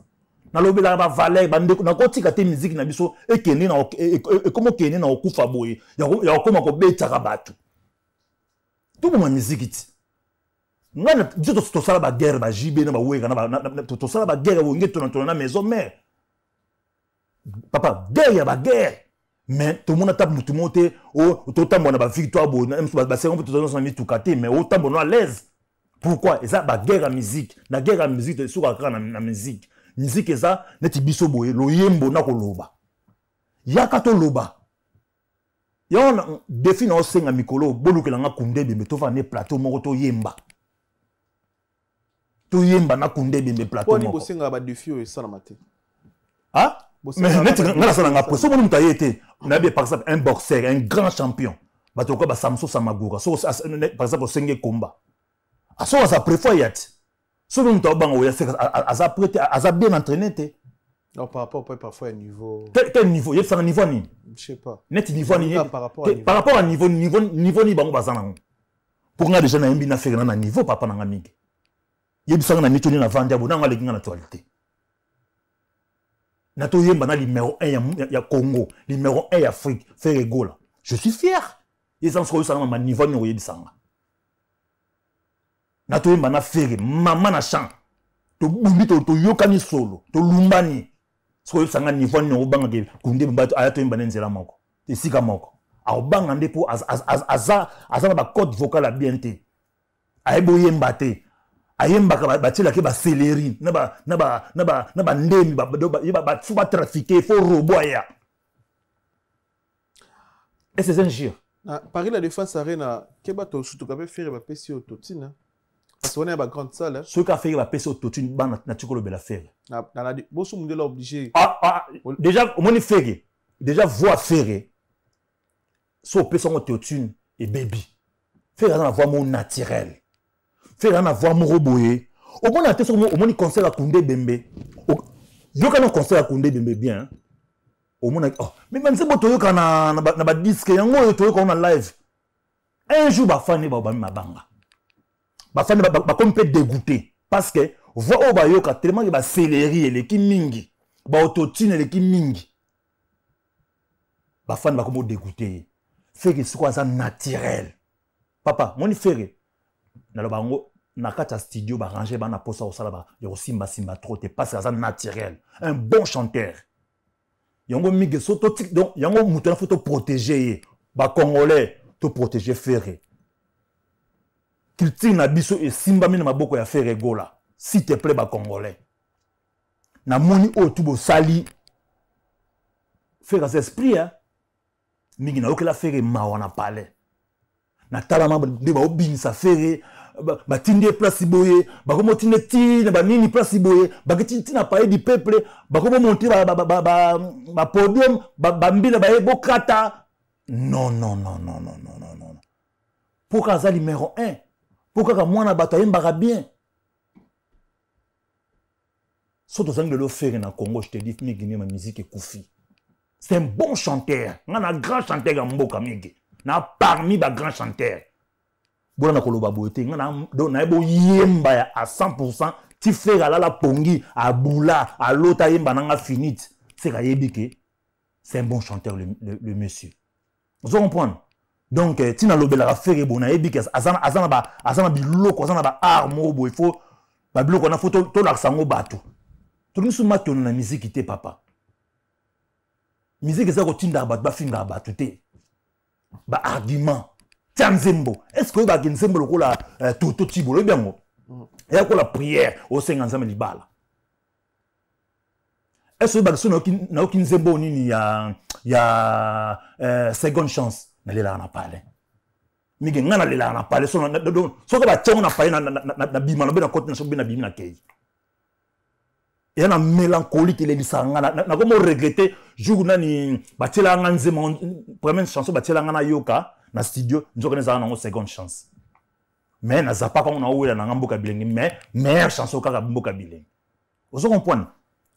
nalobelaka bavaler bandeko nakotika te miziki na biso ekende e, e, ekoma okende na kokufa boye ya kokoma kobetaka bato toboma miziki ti ngai biso tosala baguerre bajibe na baweka tosala baguerre ya wenge tonatona na maison mare papa guerre ya baguerre mais tomona ta motu moko te totambola na bavictoire boyebasengo mituka te mais otambola no à l'aise pourquoi eza baguerre ya musique na guerre ya musique esukaka kaka na musique miziki eza neti biso boye loyembo nakoloba yaka toloba yango na defi na osenga mikolo bolukelanga kunde ebembe tofana ne plateau moko toyemba toyemba na kunde ebembe plateaubosengaka badefi oyo esalama te ah? neti nga nasalanga po somoni moto aye te nayebi par exemple un boxer un grand champion bato kokoya basamso samagura par exemple osenge komba asoko aza prefois ya ti soki moto abanga oya se prêté, prete aza bien entraîné te Non, par rapport à parfois à niveau. Quel, quel niveau Il y a un niveau ni. Je sais pas. Net niveau ni. Par rapport à niveau. Par rapport à niveau niveau niveau ni bango bazana. Pour nga déjà na yembi na faire na niveau papa na ngamige. Yebi sanga na netoni na vendre bon nga linga na toilette. Na to yemba na numéro 1 il y a Congo, numéro 1 ya Afrique, faire gola. Je suis fier. Ils en sont au salon ma niveau ni yebi sanga. na toyemba na fere mama na champ tobumbi toyokani solo tolumbani soki oyebisanga niveau nini obangaka kunde mobali aya toyemba ne nzela moko esika moko aobanga nde mpo aza na bacode vocal abien te ayeba oyemba te ayembaka batielaki baseleri na bandemi fo batrafike fo robo aya ese eza injure na paris la défense arena ke bato sutuka mpe fere bapesi yo totina parce qu'on est ma grande salle hein. ceux qui a fait la pèse au totu ban na tuko lobela faire na na boso munde la obligé ah ah déjà au moins faire déjà voix faire so pèse en totu et baby faire na voix mon naturel faire na voix mon roboyé au moins na teso au moins concert à Koundé Bembe yoka na concert à Koundé Bembe bien omonaki oh, mais même se bo toyoka na, na, na badiske yango oyo toyoka ngo na live un jour bafani babami mabanga bafandi bakomi mpe dégoûté parce que voix oyo bayoka tellement ke baseleri eleki mingi baototine eleki mingi bafandi bakomi odégoûté ye feke sikoyo aza naturel papa moni fere naloba yango na kati ya studio barange bana mposa kosala ya kosimbasimba trop te parce aza naturel un bon chanteur yango mingi so totik donc yango moto na fo toprotege ye bacongolais toprotege fere culture na biso esimbami na maboko ya fer egola s'il te plaît bacongolais namoni oyo tu bosali fer aza esprit e mingi nayokela fere mawa na palais natalama nde baobimisa fere batindi ye place boye bakoma otinda tina banini place boye baketi tina paye du peuple bakoma omonte bapodium bambila baye bokata non non non non non non non non mpo kaka aza numéro 1 mpo kaka mwana bato ayembaka bien so tozangi lelo fere na congo je te dis mingi nima musique ekufi c'est un bon chanteur nga na grand chanteur ya mboka mingi na parmi bagrand chanteur bona na koloba boye te nga nayebi oyemba ya a 100 pourcent ti fere alala pongi abula alota ayemba nanga finite seka ayebi ke c'est un bon chanteur le, le, le monsieur ozo comprendre donc ntina eh, alobelaka fere bo nayebi ke aza na biloko aza na baarme oyo bo ifo babiloko wana fo tolakisa yango bato tolongiso matono na miziki te papa miziki eza kotindaka bato bafingaka bato te baargument tia nzembo estce oyo bake nzembo lokola eh, toto tibolo oyebi yango eya kola priere osenga nzambe libala estce oyo bake so nayoki nzembo nini ya eh, seconde chance nalelaka na palais mingi ngai nalelaka na palais soki batiango na palais nabima nabe na kote na sobe nabimi na kei eza na mélancolique elelisaka ngai nakoma oregrete jour nani batielaka ngai nzema première chanson batielaka ngai nayoka na studio nzoka nezalaka nango seconde chance mais naza pa kango naowela nanga mboka bilengi mais meilleure chanson kaka mboka bilengi ozo comprendre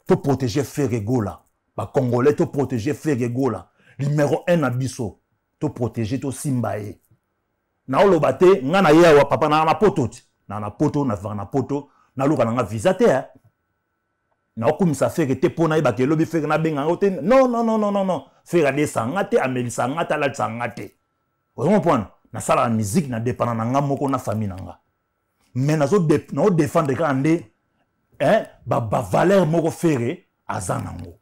toprotege frere egola bacongolais toprotege frere egola numéro 1 na biso toprotege tosimba ye naoloba te nga na ye awa papa naa na poto ti naa na poto navaka na poto naluka nanga visa te naokumisa feke te mpo nayebaka elobi feke nabenga ngo te non non non non non feke adesa nga te amelisa nga te alatisa nga te ozomopwana nasalaka musike nadepana na nga moko na famille na nga me naodefendre kaka nde bavaler moko fere aza nango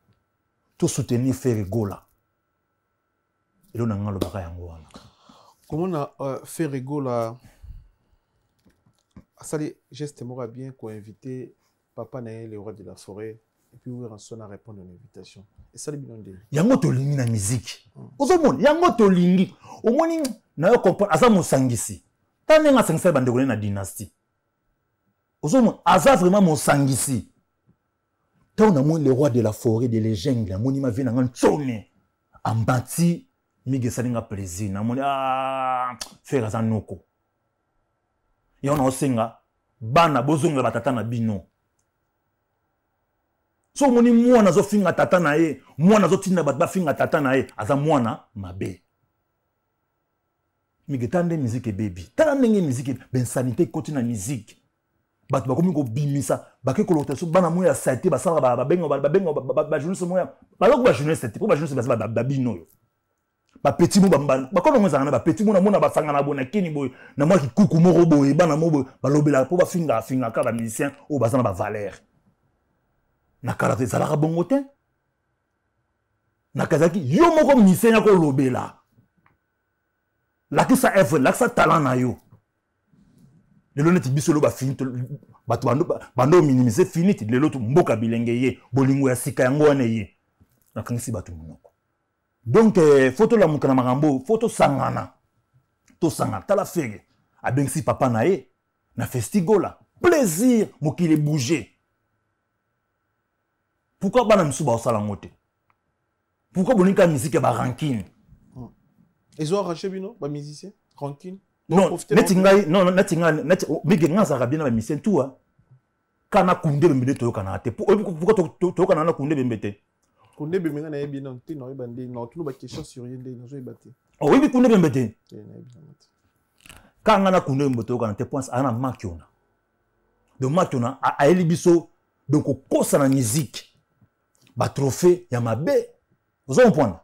tosoutenir fere gola elo na nga alobaka yango wana komona uh, ferregola asali geste moko ya bien koinvite papa na ye le roi de la forêt epuis weranson arépondre na invitation esali bino nde yango tolingi na miziki ozomona yango tolingi omoni nayo comprendre aza mosangisi ta ndenge asangisali bandeko ne na dynastie ozomona aza vraiment mosangisi ntango namoni le roi de la forêt de legendre namoni mavie na nga ntone ambati mingi esali nga plaisir namoni fere aza noko yango naosenga bana bozongela batata na bino so omoni mwana azofinga tata na ye mwana azotinda bato bafinga tata na ye aza mwana mabe mike tala nde miziki ebebi tala ndenge miziki bensanité ekoti na miziki bato bakomi kobimisa bake kolokota so bana moyo ya sate basalaka babenga bajournaliste moya baloko bajournaliste te po bajournaliste baza babino oyo bapeti mo bakolo ngo ezalaka na bapeti mo namona basangana boye na keni boye na mwa kikuku moko boye bana mo boye balobelaka mpo bafingafingaka bamusicien oyo baza na bavaler na kala ezalaka bongo te na kala ezalaki yo moko musicien ya kolobela lakisa evre lakisa talent na yo lelo neti biso elo bafini bato bando minimize fini ti lelo mboka bilenge ye bolingo ya sika yango wana ye nakangisi bato monoko donc eh, foto lamuka na makambo fo tosangana tosangana tala fege abengisi papa na ye na festigola plaisir mokili bouge pourkui bana misu baosala yango te pourkui boninka misike barankine hmm. ezo arrache bino bamusicien rankine neti ngai neti ngai oh, mike ngai azalaka bien na bamusicien tuwa kana kunde bembe nde toyokana te pourkui oh, toyokana na kunde bembe te kondebemeka nayebi na te naoyeba nde naotuna baquestion sur ye nde nazoyeba te oyebi oh, kundebembe te kanga na kundebembe toyokana te pense aa na maki ona don maki ona ayeli biso don kokosa na musike batrohe ya mabe ozo kompwana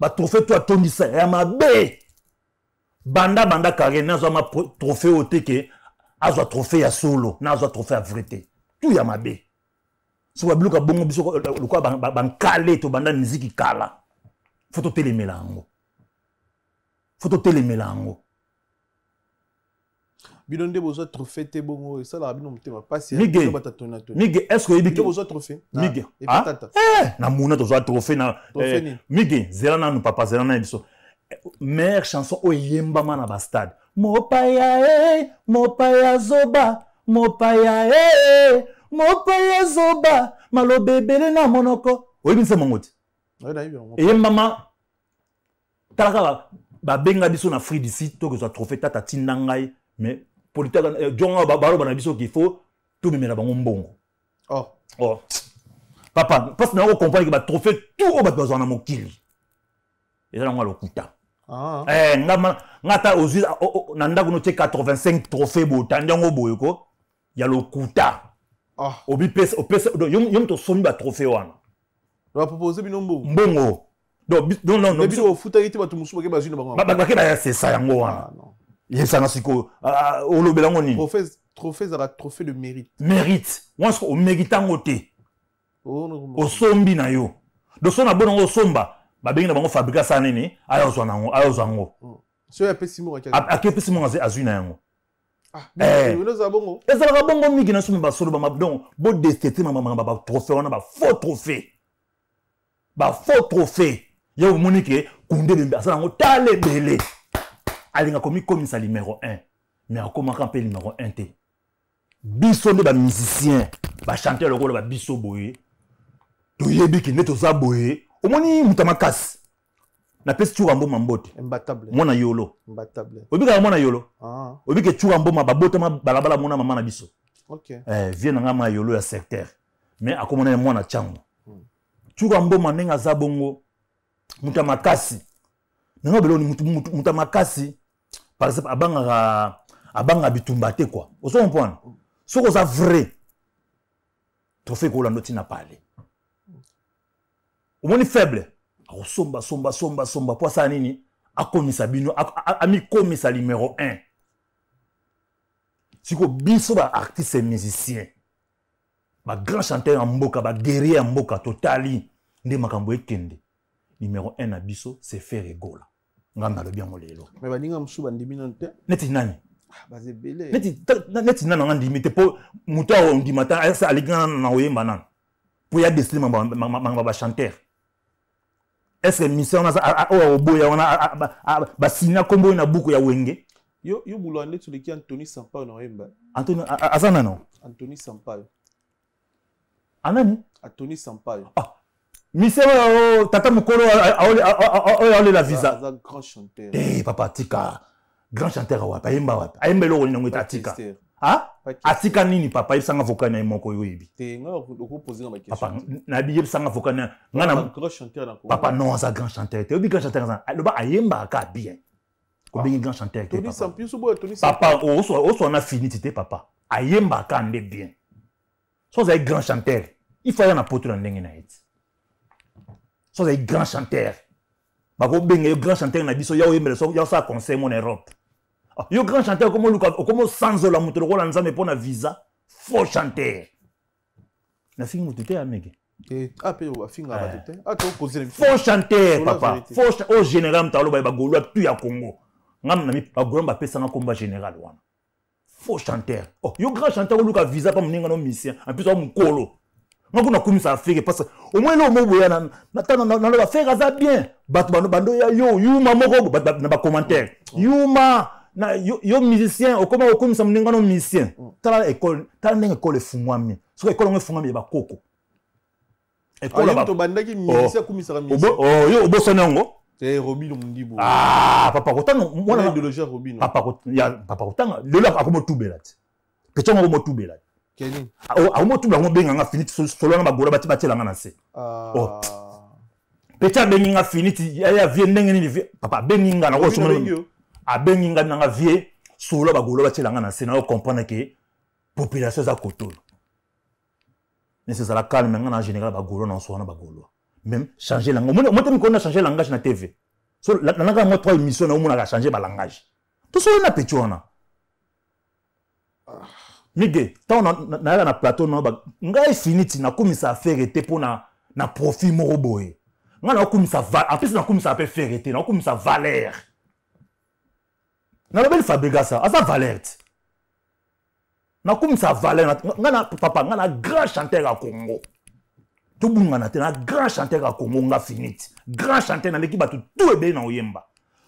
batrohe to atondisa ya mabe banda banda carriere nazwa ma trohe oyo te ke azwa trohe ya solo na azwa trohe ya vrai te tu ya mabe soki babiluka bongo biso lokola bankale tobanda miziki kala fo totelemela yango fo totelemela yango bino nde bozwa trohe te bongo esalaka bino motema pasimige estce oyebimige ah, ah, eh, na muna tozwa trohe na eh, mige zela nanu papa zela na biso meilleure chanson oyo eyembama na bastade mopaya e mopaya zoba mopaya e mopaya ezoba maloba ebele na monoko oyebinisa mongo te eye mama tala kaka babenga biso na fri d'ici to kozwa trohe tata tinda ngai mais eh, jonga baloba na biso kifo tomemela bango mbongo oh. Oh. papa mpasi na okocomprendre ke batrohe tu oyo bato bazwa na mokili eza nango ya lokuta ah. eh, nga ta ozwi na ndako no tie 85 trohe boye otandi yango boye ko ya lokuta Ah. obipesa opesa yo moto osomi batrohe wana bapropose bino mbongo mbongo biso ofutaki te bato mosusu bake bazwi na bangobake bayasesa yango wana ah, yebisanga sikoyo olobela yango nini trohe ezalaka trohe de mérite mérite wana siko oméritango te osombi oh, na yo doso na bonango osomba babengi na bango fabrika sa nini aya ozwa nango aya ozwa yango oh. soyo apesi moko azwi na yango Ah, ezalaka eh. bongo mingi na so me basolo bamadon bodetete mamamanga batrohe wana bafaux trohe bafaux trohe ye omoni ke kunde bembe asala yango tala ebele alingaka komikomisa numero 1 me akomaka mpe numero 1 te biso nde bamusicien bachanteur lokola babiso boye toyebi ki nde toza boye omoni moto ya makasi napesi cuka mboma mbote mwana yolo oyebi kaka mwana yolo ah. oyebi ke cuka mboma babotama balabala mona mama na biso eh, vie na ngai ma yolo ya secteur mais akomona ye mwana cango cuka mboma ndenge aza bongo moto ya makasi nanga beloni moto ya makasi par exemple abangaka abanga bitumba te kua ozo comprendre soki oza vrai trohe ekolanda otina pale omoni faible akosomba somba somba somba mpo asala nini akomisa bino amikomisa numero 1 siko biso baartiste musicien bagrand chanteur ya mboka baguerrier ya mboka totali nde makambo ekende numero 1 na biso c'est faire egola ngambe alobi yango lelo me baninga mosusu bandimi nano te neti nani ah, neti nani anga ndimi te mpo moto aondima ta alingi na oyemba nano mpo ya desine mangba bachanteur estce mission wana oyo oboya wana basilina nkombo oyo na buku ya wenge yo yo mbula nde toleki antony sampayo na oyemba antony aza nano antony sampayo anani antony sampayo ah. mise oyo tata mokolo oyo aolela visa grand chanteur papa tika grand chanteur awapi ayemba wapi ayemba eloko nini yango ete atika atika nini papa yebisanga voka na ye moko yo oyebinayebi yebisanga voka na papa non aza grand chanteur te oyebi grand chanteur aza loba ayembaka bien kobengi ah. grand chanteur te papa oso wana finiti te papa ayembaka nde bien so ozali grand chanteur ifo aza na poto na ndenge na ye ti so ozali grand chanteur bakobenge yo grand chanteur na biso ya oyembela ya osala concert mo na europe Ah, yo grand chanteur okomoluka okomosanzola moto lokola nzambe mpo na visa faux chanteur nafingi motu te ameke eh, ah, ah. faux chanteur papa oyo oh, général mutu aloba ye bagolwa tu ya congo ngam na bagolwa bapesanga komba général wana faux chanteur oh, yo grand chanteur oluka visa mpa moningana omisien ampesi wa mokolo nga kuna kumisa afeke parce au moins leo moboya naloba afeke aza bien bato bando ya yo yuma moko na bacommentaire mm. yuma na yo, yo musicien okóma kokomisa ndenge wana musicien mm. tala ekole tala ndenge ekole efungwami soki ekole yango efungwami ya bakoko yo obosani yango ah, papa kotanga lelo akomotubela te petion akomotubela te ah, oh, akomotubela komobenganga fini solo wana bagola bati batielanga na se ah. oh. petion abenginga fini ti ya vie ndenge nini papa abenginga nakosoma abengi ngai nanga vie solo bagolo batielanga na se na okomprendre ke population eza kotolo nesi ezala calme ngai na général bagolo na nso wana bagolo même changer langage omotami kona changer langage na tv so nanaka yango trois émission na omonaka changer balangage tosolo na peti wana mige ntango nayaka na plateau na ngai finiti nakomisa affaire te mpona na profit moko boye ngai nakomisa en plus nakomisa mpe fere te nakomisa valeur nalobeli fabregas aza valer ti nakumisa valer nga na papa nga na grand chanteur ya congo tobungana te na grand chanteur ya congo nga finiti grand chanteur naleki bato tu ebele na oyemba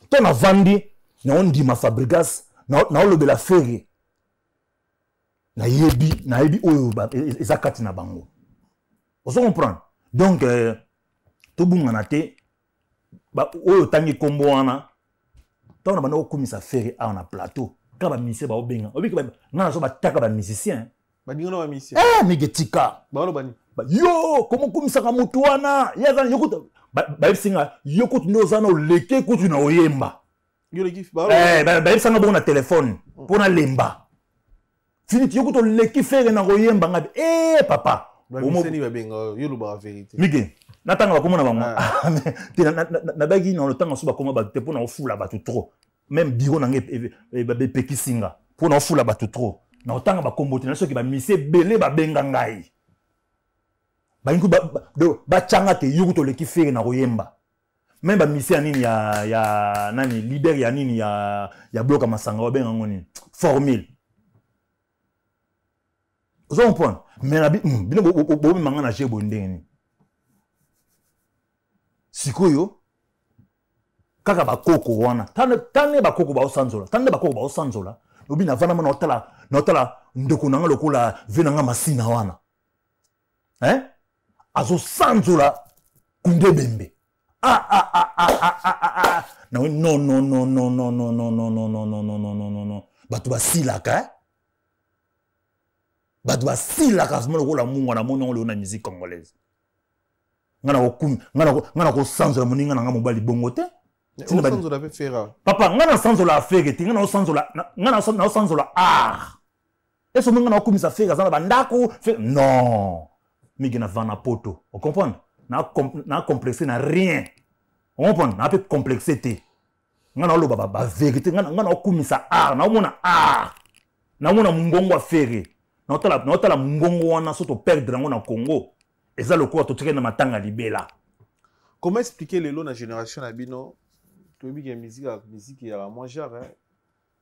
to navandi naondima fabregas naolobela fere nayebi nayebi oyo e, e, eza kati na bango ozo comprendre donc euh, tobungana te oyo otangi nkombo wana ntango na banda kokumisa fere awa na plateau kaka bamisien baobenga obiki ngai nazo bataka bamusicien baningana bamisien eh, mike tika yo koma okumisaka motu wana ye aza yo kutu bayebisinga yo kutu nde oza na oleke kutu na oyemba bayebisanga eh, bongo na telefone mpo na lemba finiti yo kutu oleki fere na koyemba ngai e eh, papa mike natanga bakoma na bango te nabaki na lotanga so bakoma bato te mpo na ofula bato trop même biro nanga bepekisinga mpo na ofula bato trop na otanga bakombo te na soki bamisi ebele babenga ngai balingi batyanga te yuku toleki fere na koyemba même bamisi ya nini ya, ya nani lider ya nini ya, ya bloka masanga babenga yango nini formule ozo comprendre mais bino bomemanga na je boye ndenge nini sikoyo kaka bakoko wana tane bakoko baosanzola tane bakoko baosanzola lobi navanda ma naotala naotala ndeko na nga lokola ve na nga masina wana eh? azosanzola kunde bembe ah, ah, ah, ah, ah, ah, ah. nawe non non non non non non non non non non non non non non non non bato basilaka eh? bato basilaka vraimen lokola mungwa na moni yango leo na musique congolaise nga na kosanzola moninga na nga mobali bongo te eh, papa nga na sanzola afere te nga naosanzola art eso minga na okumisa fere aza na bandako non mingi na vana poto ocomprendre na complexe na rien ocomprendre na mpe complexe te nga naoloba baverité nga naokumisa art naomona art naomona mbongo afere naotala mbongo wana so toperdre yango na congo eza lokola totikali na matanga libela comment expliquer lelo na génération na bino toyebiki ya musique ya musique ya bamoi genre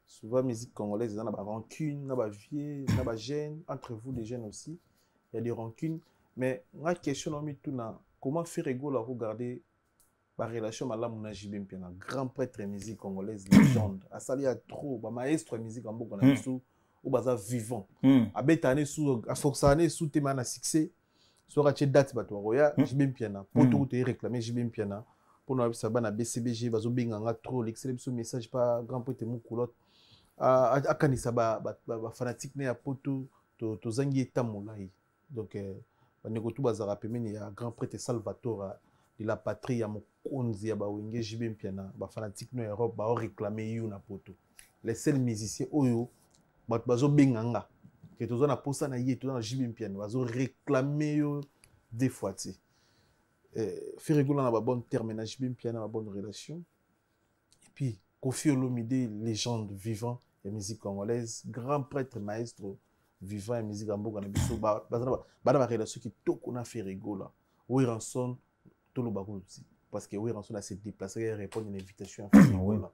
souvent musique congolaise eza na barancune na bavieux na bagène entre vous les jeunes aussi ya des rancunes mais nga question naomi tuna comment faire egola kogarde barelation malamu na jibe mpe na grand prêtre ya musique congolaise légende asali ya trop bamaestre ya musique ya mboka na biso hmm. oyo baza vivant hmm. abetane su aforsane su te ma na succès soki atie date bato bakoya hmm. jibe mpiana mpo hmm. toko toyereclame jibe mpiana mpona babisa bana bcbg bazobenganga trop lekisele biso message pa grand prete mokulote akanisa bafanatike na ya poto tozangi eta molai donc euh, bandeko tu bazalaka pemene ya grand prete salvatora euh, de la patrie ya mokonzi ya bawenge jibe mpiana bafanatike na europe baoreclame yu na poto les seuls musicien oyo bato bazobenganga ke toza na posa na ye toza na jibi mpiani bazoreklame yo de fois te eh, feregola na babone terme na jibi mpiani na babone relation epuis kofi olomide légende vivant ya musique congolaise grand prêtre maestro vivant ya musique ya mboka na biso bana barelation kitoko na feregola wiranson tolobaka oti parce que wiranson ase déplace ya répondre na invitation ya feregola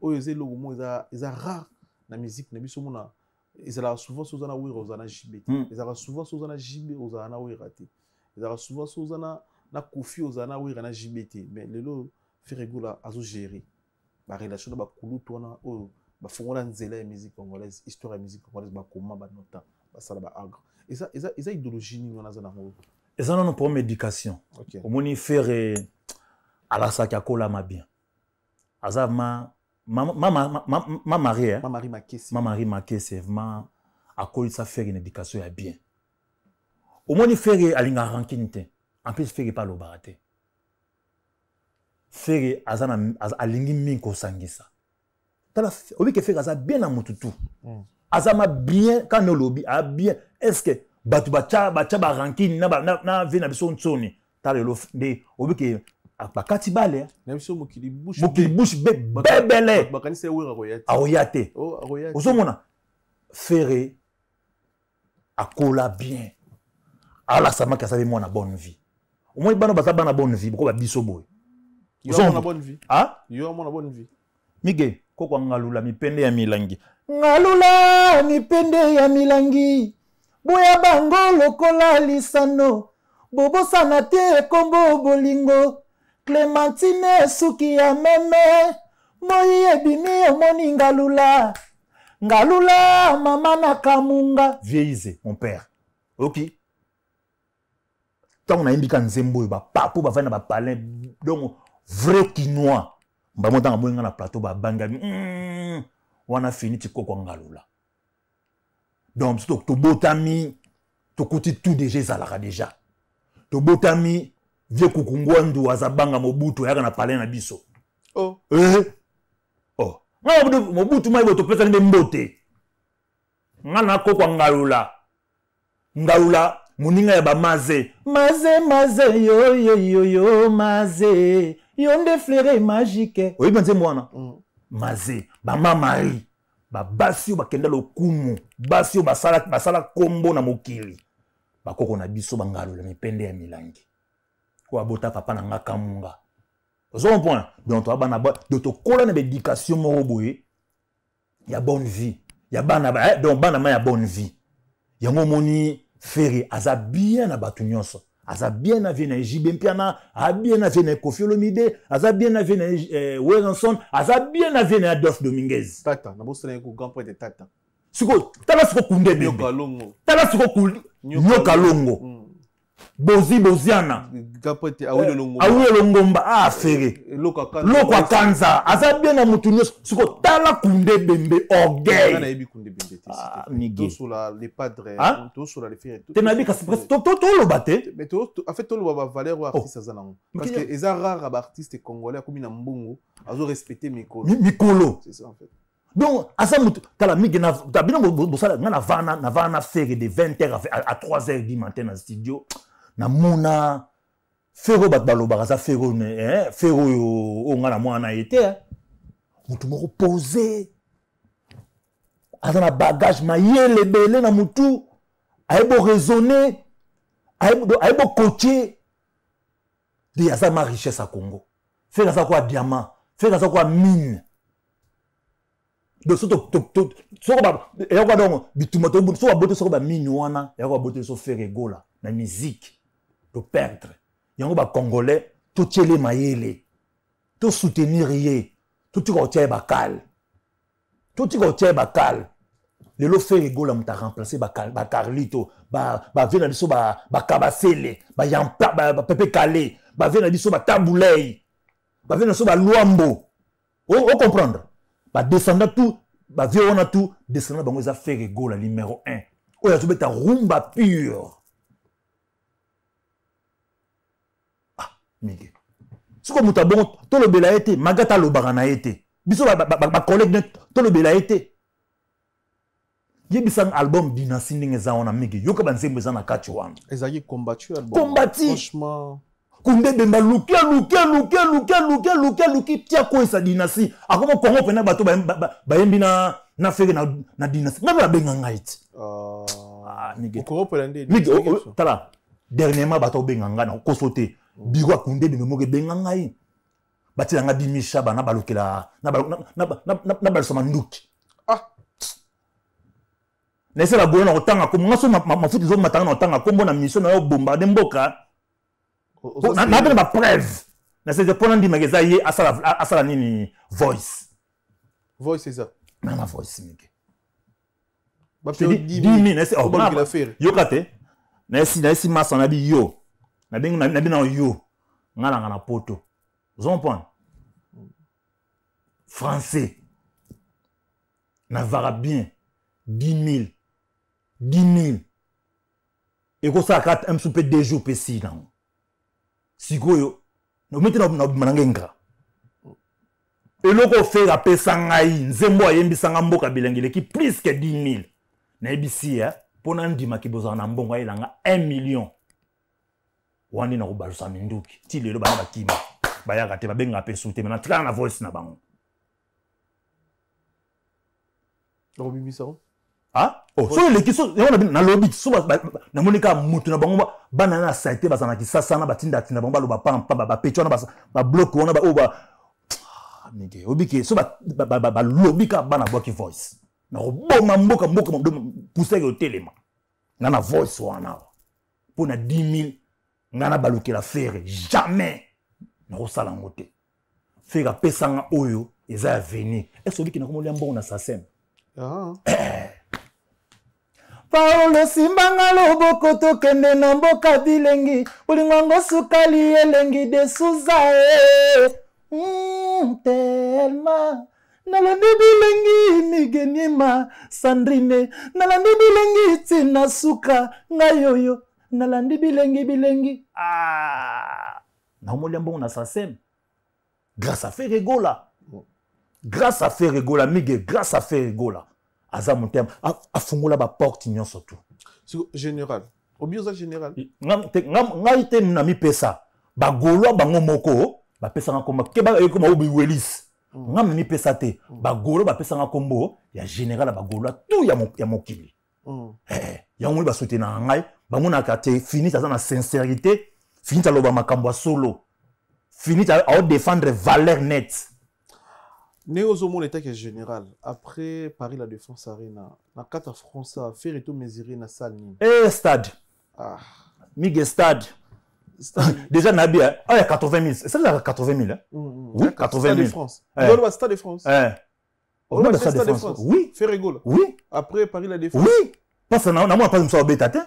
oyo eza eloko mo eza rare na musique na biso mona ezalaka souvent so oza na wera ozala na jibe te hmm. ezalaka souvent so oza na jibe ozala na wera te ezalaka souvent so oza na kofi ozala na wera na jibe te mais lelo feregola azogere barelation na bakulutu wana oyo bafongola nzela ya musique congolaise histoire ya musique congolaise bakoma banota basala baagre eza, eza, eza idéologie nini wana aza nango eza nano problème éducation okay. omoni fere alasaki akolama bien aza ma ma, ma, ma, ma marie eh? mamari makese mamari makese vraiment akolisa fere na éducation ya bien omoni fere alingaka rankine te en plus fere mpe alobaka te fere aza na alingi mingi kosangisa tala obike fere aza bien na motu tu mm. aza ma bien kani olobi aa bien est ce que bato batya batya barankine na, na, na vie na biso ntsoni tala lelo nde obike akpakati bale eh. mokili bushe bebele aoya oh, te ozomona fere akola bien alasamaki asali mwana bonne vie omoni bana baza bana bonne vie boko babiso boye ah? mige kokwa ngalula mipende ya milangi ngalula mipende ya milangi boya bango lokola lisano bobosana te ekombo bolingo clementine suki ya meme moi ebimi omoni ngalula ngalula mama nakamunga vieillise mon père oyoki ntango nayembika nzembo oyo bapapo bavandi na bapalin donc vrai kinois mbamo ntango amoyinga na plateau babangami mm, wana fini tikokwa ngalula donc biso tobotami tokuti tout deja ezalaka deja tobotami vie kukungwandu aza banga mobutu ayaka na pale na biso oh. eh? oh. nga mobutu mai boto opesani mbe mbote nga nakokwa ngalula ngalula moninga ya bamaze maze maze yoyoyoyo maze yo nde flere magique oyebi nzembo wana mm. maze bama mari babasi oyo bakenda lokumu basi oyo basala, basala kombo na mokili bakoko na biso bangalula mipende ya milangi oyo abota papa na nga kamunga ozo comprendre donc toabana donc tokola na baéducation moko boye ya bonne vie ya bana eh, donc bana ma ya bonne vie yango omoni fere aza bien na bato nyonso aza bien na vie na egibe mpiana aza bien na vie na ekofi olomide aza bien na vie na eh, werenson aza bien na vie na adolphe dominguez tata nabosala ye grand point de tata sikoyo tala siko kunde bebe tala siko nyoka longo mm. bozi boziana awi elongomba eh, aafere ah, eh, eh, loko akanza aza bien na motu nyonso siko tala kunde bembe orgueillte ah, nayebi kasi toloba teoloba bavaleur oyo oh. artiste aza nango parce que eza rare ya baartiste congolais akomi na mbongo azorespecte mikolo mikolo donc aza moto tala mingi na bino bosala nga na vaa na fere de 20 heures à 3 heures du matin na studio namona fere oyo bato balobaka aza fere oyo fere oyo oyo nga na mwana ye te motu moko pose aza na bagage mayele ebele na motu ayebi oraisonne ayebi okotie de aza ma richesse ya congo fere aza kwa diamant fere aza kwa mine donc soko eyako donc bituma soko baboti soko bamini wana eyako baboti biso faire egola na musique toperdre yango bacongolais totiele mayele tosoutenir ye totika kotia ye bakale totika kotia ye bakale lelo fer egola moto aremplace bacarlito bavie na biso bakabasele bapepe kale bavie na biso batambulei bavie na biso balwambo ocomprendre badescendant tout bavie wana tout descendant bango eza faire gola numéro 1 oyo azobeta rumba pure ah mike soko moto abongo tolobela ye te magata alobaka na ye te biso bacollege ba, ba, ba, tolobela ye te yebisanga album dynastie ndenge eza wana mingi yoka banzembo eza na kati wana ezalaki combatu album combati franchement kunde bemba luki luki luki luki luki luki luki tia koyesa dynastie akoma kongo mpena bato bayembi na feke na dynastie ngai mpe babenga ngai ti tala dernièrement bato obenga ngai nakokoso te biro akunde bembe moko ebenga ngai batina nga dimisha bana balokela na balisama nduki na esala goyo na kotanga ah. kombo nga so mafuti ezomatanga na kotanga kombo na mission na yo bombarde mboka nabena bapreve nasenze mpona ndimaka eza ye asala nini voice voice eza nana voice mike yoka te nayesi masa nayebi yo nayebi na yo nga nanga na poto ozo comprendre français nazala bien 10 000 10 000 ekosala kaka msu mpe deux jours mpe si nango sikoyo omei te nabima na ngai ngra eloko ofere apesa ngai nzembo ayembisanga mboka bilengi eleki plus ke 10 000 nayebisi ya eh, mpo na ndimaki bozala na mbongo ayelanga 1 million wana nde nakobalusa minduki ti lelo bana bakima bayaka te babengaka mpe su te me natikala na voice na bango nakobimisa Ah? Oh, soo eleki nalobi so namoni kaka motu na bango bana na saite bazala na kisasa na batindatinda bango baloba pampamba bapeti wana babloke wana oyo nike obike so balobi kaka bana bwaki voice nakoboma mboka mboka pusaki otelema nga na voice wana awa mpo na 10000 nga na balukela fere jamais nakosala yango te fere apesanga oyo eza ya venir ese obiki nakomolia mbongo na sasene ah. paulo simbanga loboko tokende na mboka bilengi bolingo yango sukali elengi desuza e eh. mm, telma nalandi bilengi migenima sandrine nalandi bilengi tina suka ngai oyo nalandi bilengi bilengi ah. naomolia mbongo na sasem grâce à fer egola oh. grâce à fer egola mige grâce à fer egola aza motema afungola baporte nyonso tu général obi oza général ngai te na mipesa bagolwa bango moko bapesanga nkombo ke bayekoma oyo biwelis mm. nga na mipesa te bagolo mm. bapesanga nkombo ya général ya bagolwa tu ya mokili mm. eh, eh, yango ni basotenaka ngai bamonaka te finis aza na sincérité finis aloba makambo ya solo finis aodéfendre valeur nette ne ozomona etake ya général après paris la défense arena la kati France a fait eto mesure na sale nini eh, stade ah. mige stade déjà hein. oh il y a 80 000 c'est esalelaka 80 000 hein mm, mm. oui 80 000 stade de france olobaka stade de france oui ferregola oui après paris la défense oui parce que pas mpasi mosu abeta te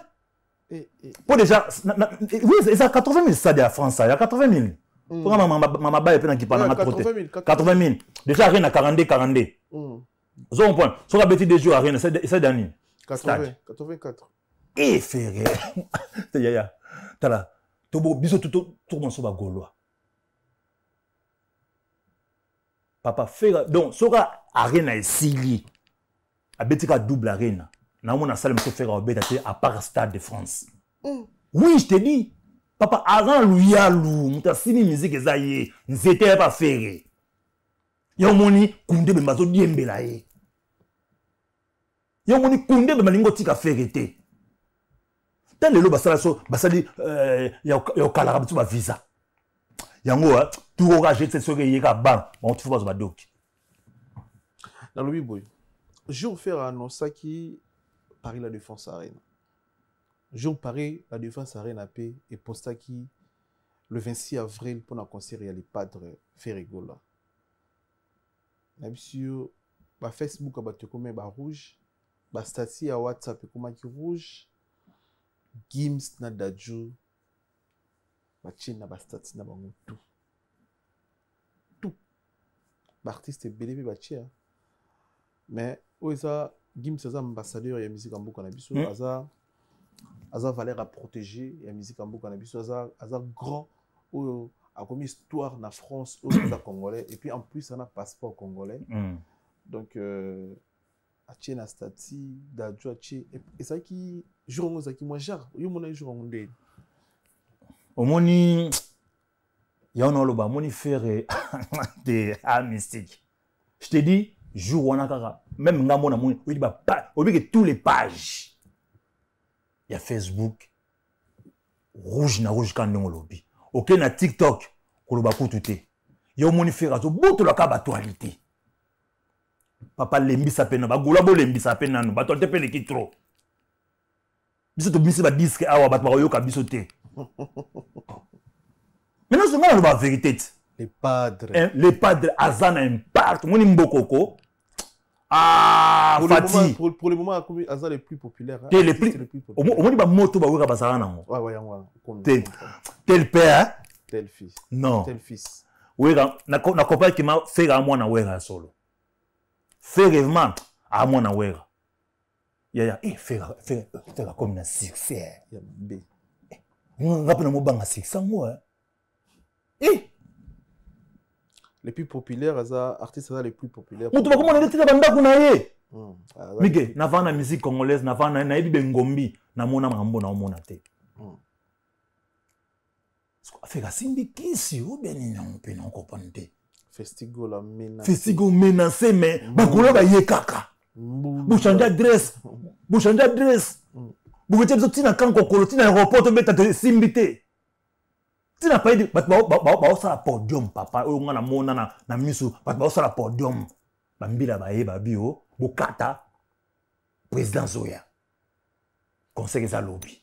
pour déjà oui hein. il y a 80 000 stade à france il y a 80 000 mpo mm. nga mama baye mpe na kipa nanga trop te 80 000 déjà rien na 42 42 ozo comprendre soki abeti deux jours rien esa dani e fere yaya tala biso tokomanso bagaulois papa fera donc soki arena esili abeti kaka double arena naomona asala moso fera obeta te à part stade de france mm. oui je te dis papa aza na luyalu moto asimi miziki eza ye nzete ya bafere ye omoni kunde bemba azodiembela ye ye omoni kunde bemba alingi otika fere te ta lelo basala so basali eh, ya okalaka biso bavisa yango ah, tukoka jete soki eyeka bana bango tufu bazwa badoki nalobi boye jour fer anonsaki paris la défense arena jour pareil la défense arena mpe epostaki le 26 avril mpona concert ya lepadre ferigola na biso bafacebook ya bato ekomai barouge bastati ya whatsapp ekomaki rouge gims na daju batie na bastati na bango tu tu baartiste ebele mpe batia mais oyo eza gims aza ambassadeur ya musike ya mboka na biso aza mm. aza valeur aprotége ya miziki ya mboka na biso aza grand oyo akomi histoire na france oyo aza congolais et puis en plus ana passeport congolais mm. donc euh, atie na stati daju atie ezalaki jour yango ezalaki moi jare oyomona ye jour yango ndeni omoni ya wana oloba amoni faire de art mystique je te dis jour wana kaka même ngambo namoni oyebi bapage oyebike tous les pages ya facebook rouge na rouge ka ndenge olobi oke na tiktok koloba kutu te ye omoni fere azobotolaka baaktualité papa lembisa mpe na bagola bolembisa mpe nano bato te mpe leki tro biso tobimisi badiske awa bato bakoyoka biso te maintenant songa naloba vérité te le padre aza na impact moni mbokoko ah pour fati le moment, pour, pour le moment akomi aza le plus populaire te le plus omoni bamoto bakoka bazala nango tel père tel fils non tel fils wera na compare kima fere a mwana wera ya solo ferevement a mwana wera yaya e fere akomi na succès eh, ngape na mobanga succès ango e le plus populaire aza artiste aza le plus populaire moto bakomona nde tina bandako na ye hmm, ah, mike navaa na musique congolaise navaa na ye nayebi bengombi namona makambo naomona te hmm. afek asimbi kisi obianinango mpe naokopani te festigo menase me hmm. bakola baye kaka bochange adresse bochange adresse boketya biso ntina kankokolo ntina aéroport tobeta simbi te ntina payede bato baosala podium papa oyo nga namona na miso bato baosala podium bambila bayeba bio bokata président zoya conseil eza lobi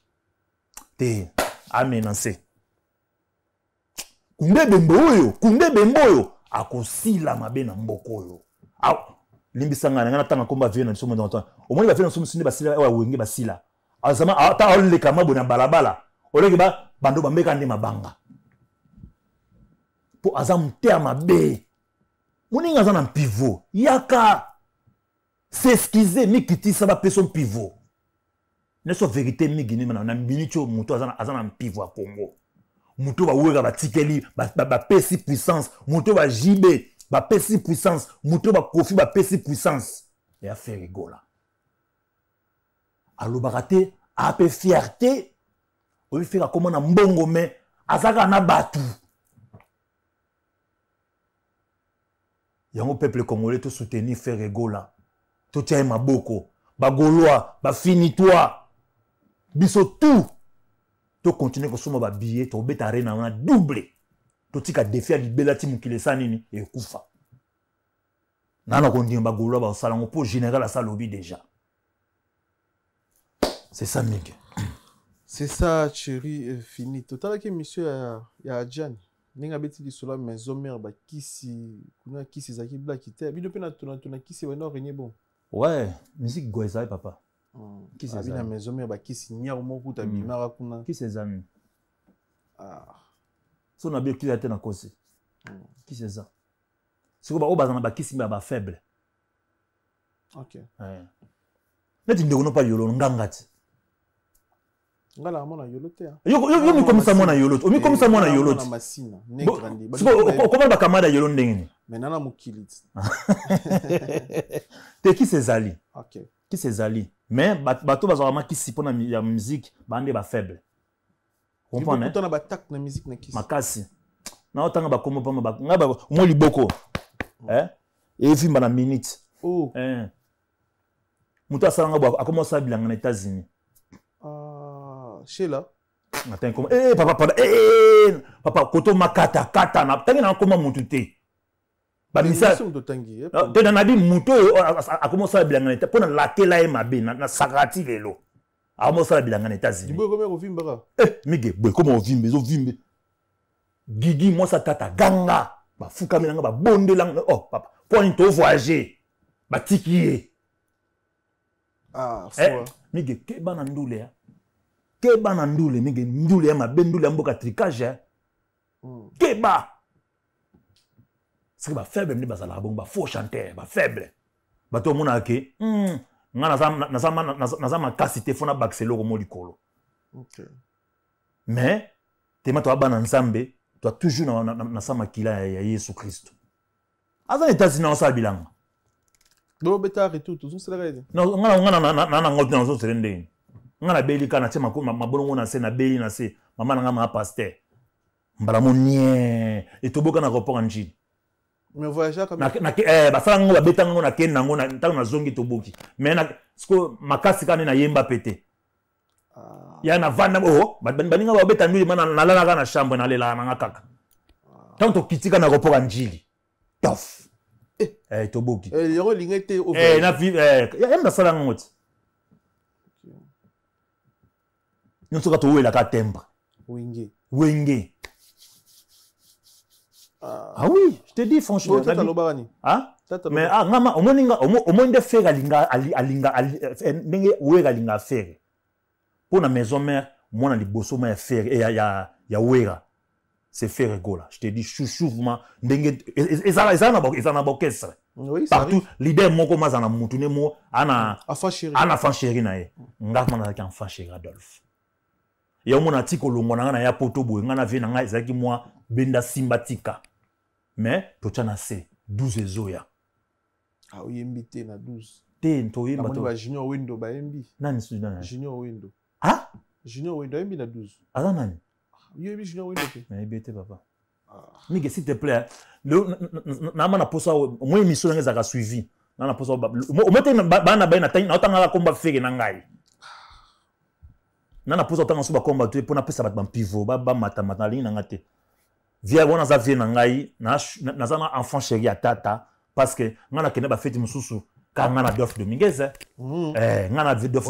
te amenance kunde ebembe oyo kunde ebembe oyo akosila mabe na mboka oyo limbisanga na nga na ntango akomba vie na biso mondontan omoni bavie na biso mosinde basila oyo awenge basila azama ata oleka mabwe na balabala olenge bando bambeka nde mabanga mpo aza moteya mabe moninga aza na mpivo yaka seskize mikitisa bapeso mpivo nyonso verité mingi nima na mbini ti oyo moto aza na mpivo ya kongo moto oyo baweka batikeli bapesi puissance moto oyo bajibe bapesi puissance moto oyo bakofi bapesi puissance eya fe rigola alobaka te ape fierté oyefika koma na mbongo me aza kaka na bato yango peuple congolais tosoutenir frère egola totia ye maboko bagaulois bafinitois biso tout tokontinue kosomba babillet tobeta re na wana double totika defi ya libela ti mokili esa nini ekufa nana kondima bagaulois baosalango mpo général asa alobi déjà c'est ça mike c'est ça chéri euh, fini totalaki émission euh, ya adjane ndenge abeti lisolo me ezomere bakisi kuna kisi ezalaki blaki te bino mpe natonatona kisi wena orenie bon ouais musique go oh, ah, ezali papa kisi abina me ezomere bakisi niare mokuta mm. bimaka kuna kisi ezami ah. so na bio kisi ya te na kosi mm. kisi eza sikoyo baoyo baza na bakisi mbe ya bafaible neti ndeko no pa yolo nganga ti Ah, eh, ngala mwana yolo te yo mikomisa mwana yolo te omikomisa mwana yolo te okomona bakamada yolo ndenge nini me nana mokili ti te kisi ezali kisi ezali me bato bazwaka makisi mpona ya miziki bande bafaible makasi naotanga bakombo mpama mwa liboko evimba eh? e na minute oh. eh. moto asalanga akoma osabilanga na états-unis marché là ata ekoma e papa papa e papa koto makatakata na ntangi na akoma motu te bamisato ah, na nabi motu oyo akomi osala bilanga na etat mpo na latela ye mabe na sakati lelo akomi osala bilanga na etats-unis mige boye koma ovimbe ezovimbe gigi mwasi atata ganga bafukamelanga babondelanga o oh, papa mpo ani tovoyage batiki ye ah, mige keba na ndule ya ah. keba na ndule mingi ndule ya mabe ndule ya mboka tricage keba soki bafaible mde bazalaka bongo bafaux chanteur bafaible bato omonaka ke nga naza makasi te fona bakisa eloko mo likolo mais tema toa bana nzambe toa toujours na sa makila ya yesu kristo aza na etats-unis naosala bilanga nga nango te nazosele ndenge nga nabeli kaka natie mabolongo na se nabeli na se mama na nga manga paster mbala monie etoboka na aéroport anjine basala ngango babetanga ngo nakende nango ntango nazongi toboki mais siko makasi kaka nde nayemba pe te ah. ya navanda o oh, baninga babeta nduli ma nalalaka na chambre nalelaka nanga kaka ntango tokitika na aéroport anjili tof eh. Eh, toboki yango eh, elingi te yamba asala ngango te nyonso kaka towelaka tembre wenge wenge ah, ah oui je te dis franchement tata alobaka nini ah mais ah ngama omoni nga omoni nde fere alinga alinga eh, ndenge wera alinga fere mpo na maison mère mwana liboso ma ya fere eh, ya ya ya wera c'est fere egola je te dis chouchouvement ndenge eh, ezala ezala na ezala na orchestre partout leader moko mazala na mutu ne mo ana ana fan chéri na ye ngaka mana azalaki enfant chéri adolphe ya omona ti kolongwa na nga na ya poto boye nga na vie na nga ezalaki mwa benda simba tika me totya na se 12 ezoya oyembi te na 12 te toyembajunior wendo bayembi nani junior wendo a junior wendo ayembi na 12 aza nani yoyebi junior wendo te nayebi te papa mingi s'il te plaît naama na posa omoi émission nanga ezalaka suivi na na posa omete bana baye natangaka komba fere na ngai nga na posa ntanga so bakomba te mpo napesa bato bampivo bamatamata nalingi na nga te vie wana aza vie na ngai naza na enfant chéri ya tata parce que nga nakende bafeti mosusu kaka nga na dof dominguez eh. Mhm. Eh, nga na dof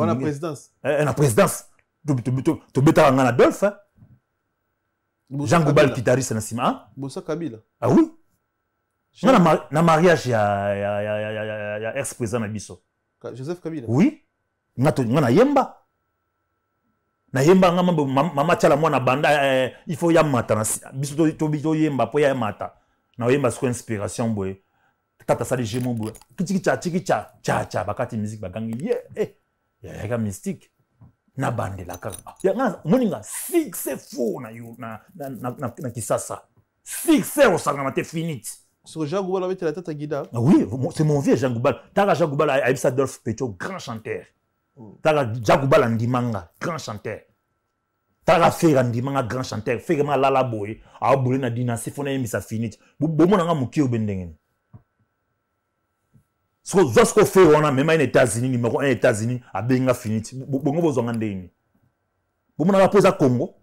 eh, na présidence tobetaka nga na dolf jean gobal kitariste na nsima ah oui nga na mariage ya ex président na biso oui nga na yemba nayembanga mambo mama tiala mwana banda eh, ifo ya mata biso tobi toyemba mpo ya mata naoyemba siko inspiration boye tata asali gemo boye kitikica tikica caca bakati musike bakangi ye eh, yayaka mystique nabandelaka moninga succès fou na, na, na, na, na, na kisasa succès osangana te finite Sur Jean Goubal avait la tête à Guida. Ah oui, c'est mon vieux Jean Goubal. Tara Jean Goubal a Adolphe Petio, grand chanteur. taka jakubala ndimanga grand chanteur taka fera ndimanga grand chanteur fere ma alala boye aobole na dynastie fo nayembisa finite bomonanga moke obe ndengeni soko zwa soko fe wana mema ene états-unis numéro 1 états-unis abenga finite bongo bozwanga ndeni bomonanga mpo eza congo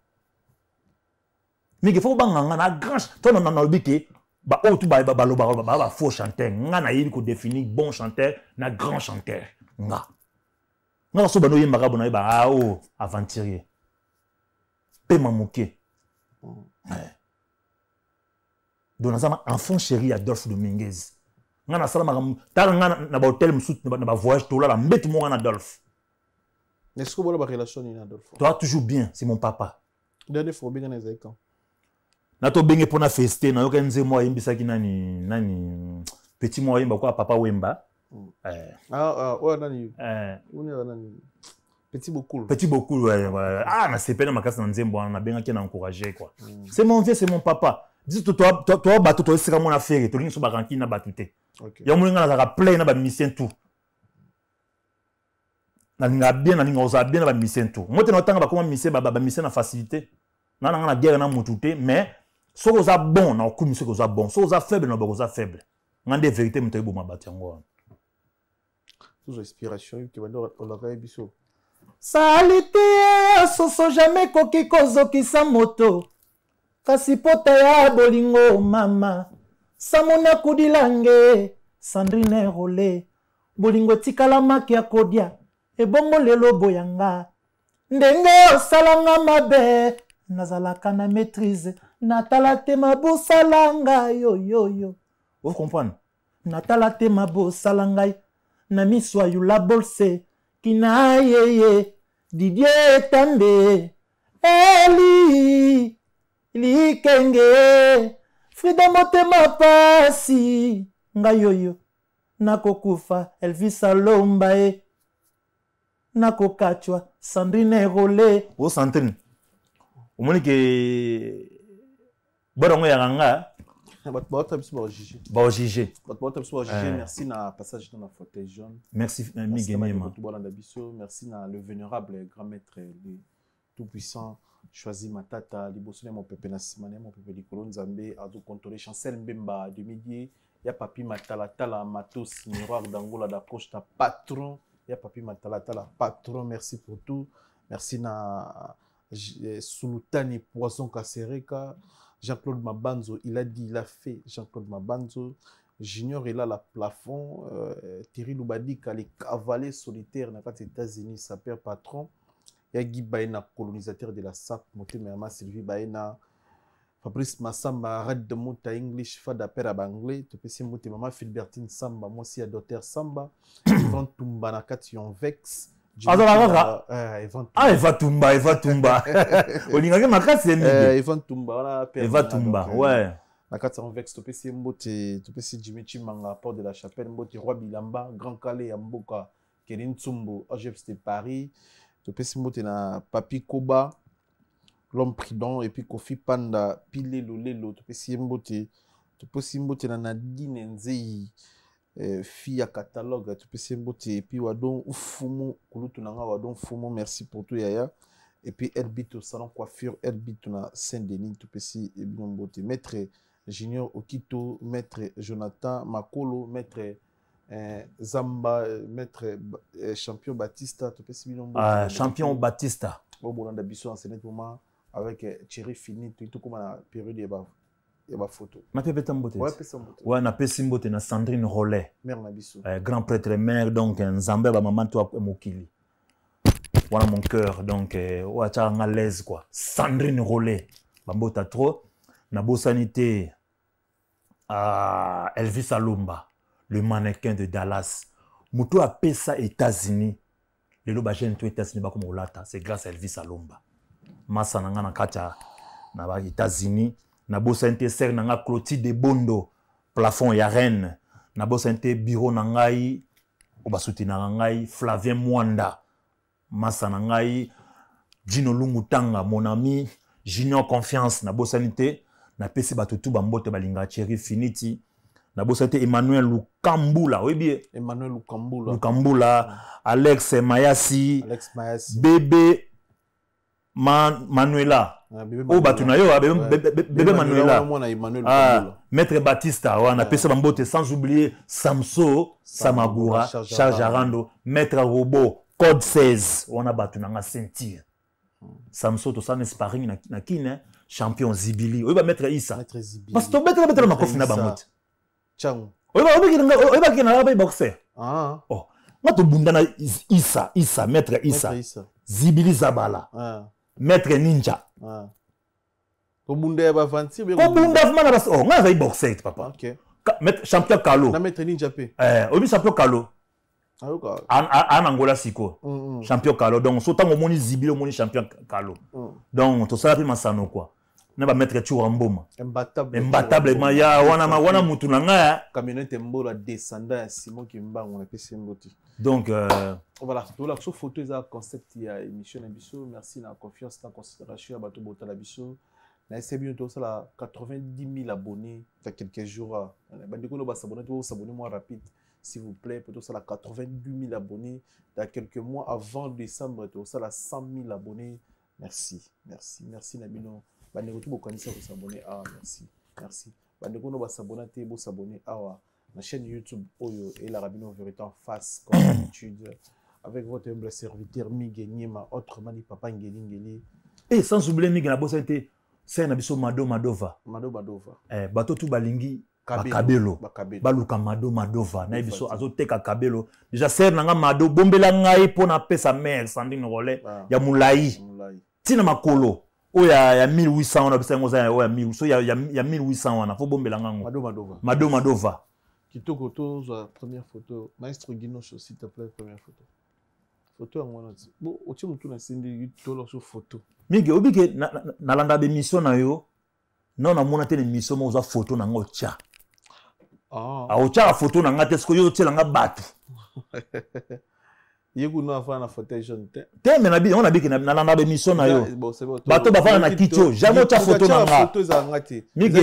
mingi fo banganga na grand to nalobi ke baoyo tu balobaka baa bafaux chanteur nga nayebi kodéfinir bon chanteur na grand chanteur nga nga so bana oyembaka bona oyeba ao ah, oh, aventurier pema moke mm. eh. don naza na enfant chéri ya dolphe dominguez nga nasala makambo tala nga na bahotel mosusu na bavoyage tolala mbetu moko na dolphe Est-ce que vous avez une relation avec Adolphe Toi, toujours bien, c'est mon papa. Dernière fois, bien les quand Nato benge pona feste na yoka nze moi yimbi saki nani nani petit moi yimba kwa papa wemba Eh. Ah, ah, oyo nani eh. oyo nani petit bokulu ah nasepeli na makasi na nzembo wana nabengaki na encourage kua hmm. c'est mon vieux c'est mon papa biso toa bato toesika mwana fere tolingi so barankini na bato te yango molinga nazalaka plein na bamisien tout nalinga bien nalinga kozala bien na bamisien tout mo te na otanga bakoma misien bamisien na facilité nananga na guerre na motu te mais soki oza bon na okumi soki oza bon soki oza faible na bakoza faible nga nde vérité moto oyeboma bato yango wana sous respiration yoki banda olaka ye biso sali te soso jamai ekoki kozokisa moto kasi pota ya bolingo mama samona kudilange sandrine role bolingo etikala maki ya kodia ebongo lelo boyanga ndenge osalanga mabe nazalaka na maîtrise natala te mabosala ngai oyoyo ocomprendre natala te mabosala ngai na miso ayu labolse kina yeye didie tambe eli likenge frida motema pasi ngai oyo nakokufa elvis alomba e nakokatwa sandrine erole o sandrine omoni ke borongo yanga nga Bota, bota biso ba jugé. Ba jugé. Bota, bota biso ba jugé. Merci na passage dans la faute jaune. Merci Merci na le vénérable grand maître le tout puissant choisi matata tata na mon Père na simane mon Père likolo nzambe azo contrôler chancel mbemba de midi ya papi matala tala matos miroir d'angola d'approche ta patron ya papi matala tala patron merci pour tout merci na eh, Sultani Poisson Kassereka. Mm Jean-Claude Mabanzo, il a dit, il a fait. Jean-Claude Mabanzo, Junior est là, la plafond. Euh, Thierry Loubadi, qui a les cavalets solitaires dans les États-Unis, sa père patron. Il y a Guy Baena, colonisateur de la SAP, Moté Merma, Sylvie Baena, Fabrice Massamba, arrête de monter à English, Fada Père à Banglais, Topessi Moté Mama, Filbertine Samba, moi aussi, Docteur Samba, Yvan Tumba, Nakati, on vexe. azalaka ah, kaka eva eh, tumba eva ah, tumba olingaki makasi eva eh, tumba na kati yango vex topesi ye mbote topesi jimi chimanga port de la chapelle mbote roi bilamba grand kale ya mboka keri ntsumbu agps de paris topesi mbote na papi koba l'homme prudent epuis kofi panda pi lelo lelo topesi ye mbote topesi mbote na nadine nzei Eh, fille ya catalogue topesi mbote epuis wadon fumu kulutu na ngai wadon fumu merci pour tout yaya epuis elbito salon coiffure elbito na saint denis topesi ebino mbote maître junior okito maître jonathan makolo maître Eh, zamba maître eh, champion baptista topesi bino ah, champion baptista obolanda biso en senet moment avec eh, thierry fini toyi tokóma na période ya ya bafoto napepesa mbote ouais, napesi mbote na sandrine rollet mère na biso eh, grand prêtre mère donc eh, nzambe ya bamama to mokili wana mon cœur donc eh, oyo eh, atiaka nga l'aise quoi sandrine rollet bambota trop nabosani te uh, elvis alomba le mannequin de dallas moto apesa états-unis lelo bagene to états-unis bakoma kolata c'est grâce à elvis alomba masa na nga na kati ya na ba états-unis nabosani te ser na nga clotide bondo plafond ya reine nabosani te biro na ngai o basutinaka ngai flavien mwanda masa na ngai jino lungutanga mon ami junior confiance nabosani te napesi bato tu bambote balinga cheri finiti nabosani te emmanuel lukambula oyebi ye emmanuel lukambula lukambula alex mayasi, alex mayasi. bebe Man, manuela ah, oyo bato na yo ah, bebe manuela ah, maître baptista wana apesa bambote sans oublier samso samagura charge arando maître robo code 16 wana bato nanga ceinture hmm. samso tosala sparring na kine champion zibili oyo bamaître isa parce tobetela betela makofi na bango te oyebakike na laba boxer oh, nga tobunda na isa isa maître isa zibili zabala maître ninja ah. kobunda ya bavanti kobunda fuma na basi o oh, ngai azali boxet papa okay. Ka, met, champion kalo na maître ninja mpe eh, oyebi champion kalo aa ah, na ngola siko mm -hmm. champion kalo donc so ntango omoni zibili omoni champion kalo mm. donc tosala mpe masano kua na bamaître cura mboma embatable maya wana, wana mutu na ngai camionnette mbola descendant ya simon kimbango napesi mbo te donc euh... voilà la photo, foto un concept a émission na merci la confiance ta considération ya bato botala Là, c'est bientôt tozosala 90 000 abonnés dans quelques jours bandeko no basabone to s'abonner moins rapide s'il vous plaît peut tozosala 92 000 abonnés dans quelques mois avant décembre tozosala 100 000 abonnés merci merci merci na bino bandeko to pour s'abonner. Ah merci merci bandeko s'abonner, vous abonnez Ah ouais. la chaîne YouTube Oyo et la Rabino Vérité en face, comme d'habitude, avec votre humble serviteur Miguel ma autre mani papa Ngeli Ngeli. Et eh, sans oublier Miguel la bosse été c'est na biso Mado Madova. Mado Madova. Eh bato tout balingi bakabelo baluka mado madova na ye biso azoteka kabelo déjà ser na nga mado bombela ngai mpo na apesa mare sandine rolet ah. ya molai ntina makolo oyo ya 1800 wana biso yango oza oyo ya 1800 wana fo bombela ngango mado madova kitoko tozwa première photo maestro guinoso s'il te plaît première photo photo yango wana ti bo otie motu na sendeli tolo so photo mingi obike nalanda bemission na yo no namona te na émission mo ozwa photo nanga otya aotyaka photo nanga te soki yo otyelanga bato ye kuna afana na fotation te te me yango nabiki nalanda bemission na yo bato bafana na kiti oyo jamai otya photo nanga mige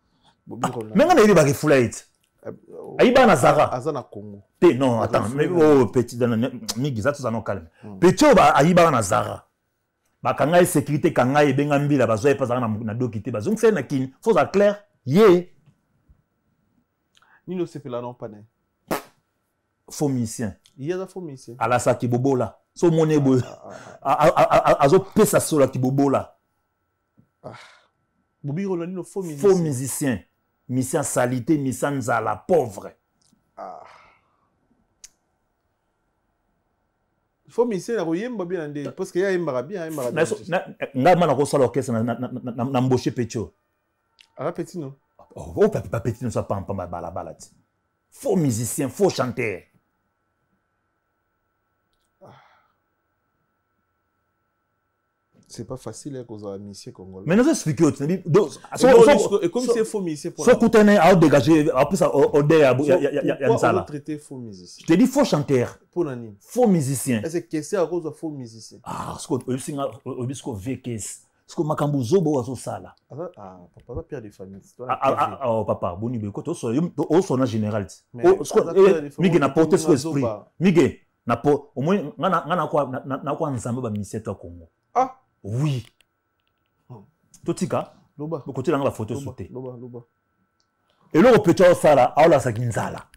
Ah, menga nayebi bakefula ete euh, ayiba na zara aza na congo pe non attend oh, petit mingi eza toza no calme hmm. petit oyo oh, ayibaka na zara bakanga ye sécurité kanga ye ebenga mbila bazwa ye mpazaka na doki te bazongisali na kini fo za claire ye nini osepela na pane faux misien ye aza faux misien alasaki bobola so omoni eboye ah, ah, azopesa solaki bobola bobikolo nino faux musicien misia salité misia nzala pauvre ah. fo misia na koyemba bien nde parce que ye ayembaka bien ayembaka ngai ma nakosala orchestre na mboshe petio aka petino o bapetino so apampamba balabala ti faux musicien faux chanteur c'est pas facile ya kozala misie congolais mais nazo explique yo tinabi sokoutane so, so, so, aodégage apesa ode ya nsala je te dis faux chanteur mpona nini faux musicien kese akozwa faux musicien ah soki oyebisinga oyebi soki ovie kese soki makambo ozoba oyo azosala ah, ah, papa père de famille ah, oh, papa boni boyeko ozosola na général ti mige na porte soki esprit mige na po omoi nga nakwa nzambe bamisie to ya congo ah oui hmm. totika bokotiela nga bafoto su te eloko peti aosala aolasaki nzala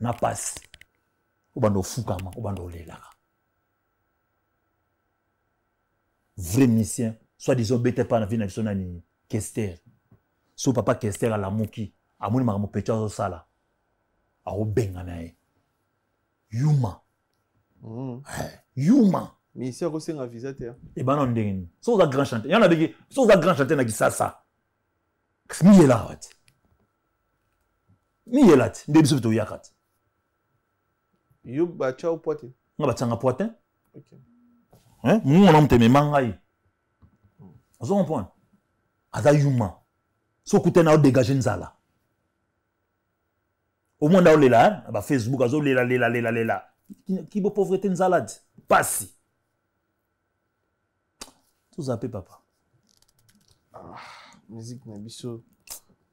na pasi obanda ofukama obanda olelaka vrai misien soit disant bete mpa na vie na biso nani kester so papa kester alamuki amoni makambo peti azosala akobenga na ye yuma hmm. eh, yuma ministère osenga visa te ebana ndenge nini so oza grand chanteur yana beke so oza grand chanteur na kisasa miyelaka ti miyela ti nde biso mpe toyaka ti yo batya o poitin nga batianga poitin mongona moto emema ngai ozo comprendre aza yuma so okutani aodégage nzala omwanda olela na bafacebook azolelalelalelalela kibo pauvreté nzala ti pasi toza mpe papa ah, musike na biso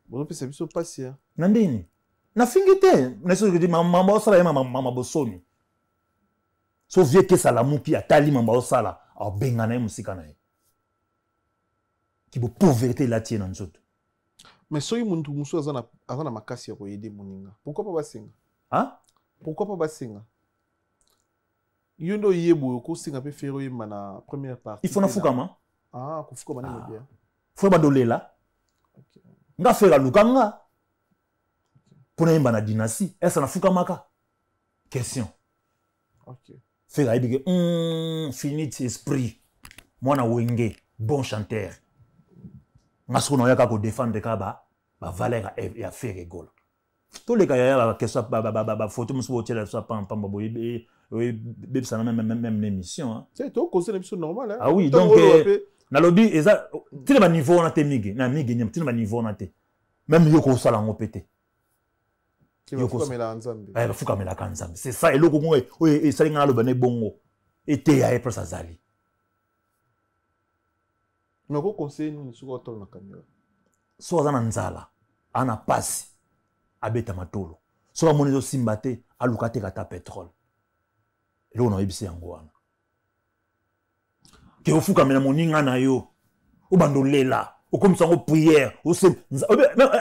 bozopesa biso pasi ya na ndeni nafingi te nasoki mamba osala ye mama bosoni so vie ekesala moki atali mamba osala abenga na ye mosika na ye kibo pauvreté elati ye na nzoto mais soki motu mosusu aza na makasi ya koyede moninga pourkui mpa basenga pourkui mpa basenga yo nde oye boye okosenga mpe fere oyemba na première partie ifo nafukama ah, kofukama nini bien ah. fere bandolela okay. nga fere aluka nga mpo nayemba na dynastie ese nafukamaka question okay. fere ayebi ke mm, finite esprit mwana wenge bon chanteur nga soko naoyaka kodefendre kaka bavaler ba ya fere egola toleka yaya bafoto mosusu otiela biso apampamba boye oyebebisana meme na émission tokosela biso normal ah oui donc nalobi eza tina baniveau wana te mige na mige nyama tina baniveau wana te meme yo kosala yango mpe te bafukamelaka nzambe c'est ça eloko ngo oyo esali ngai naloba na ebongo eteya ye place azali so aza na nzala ana pasi abetama tolo soki amoni ezosimba te aluka te kata petrole eloko naoyebisa yango wana ke ofukami na moninga na yo obanda olela okomisa yango priere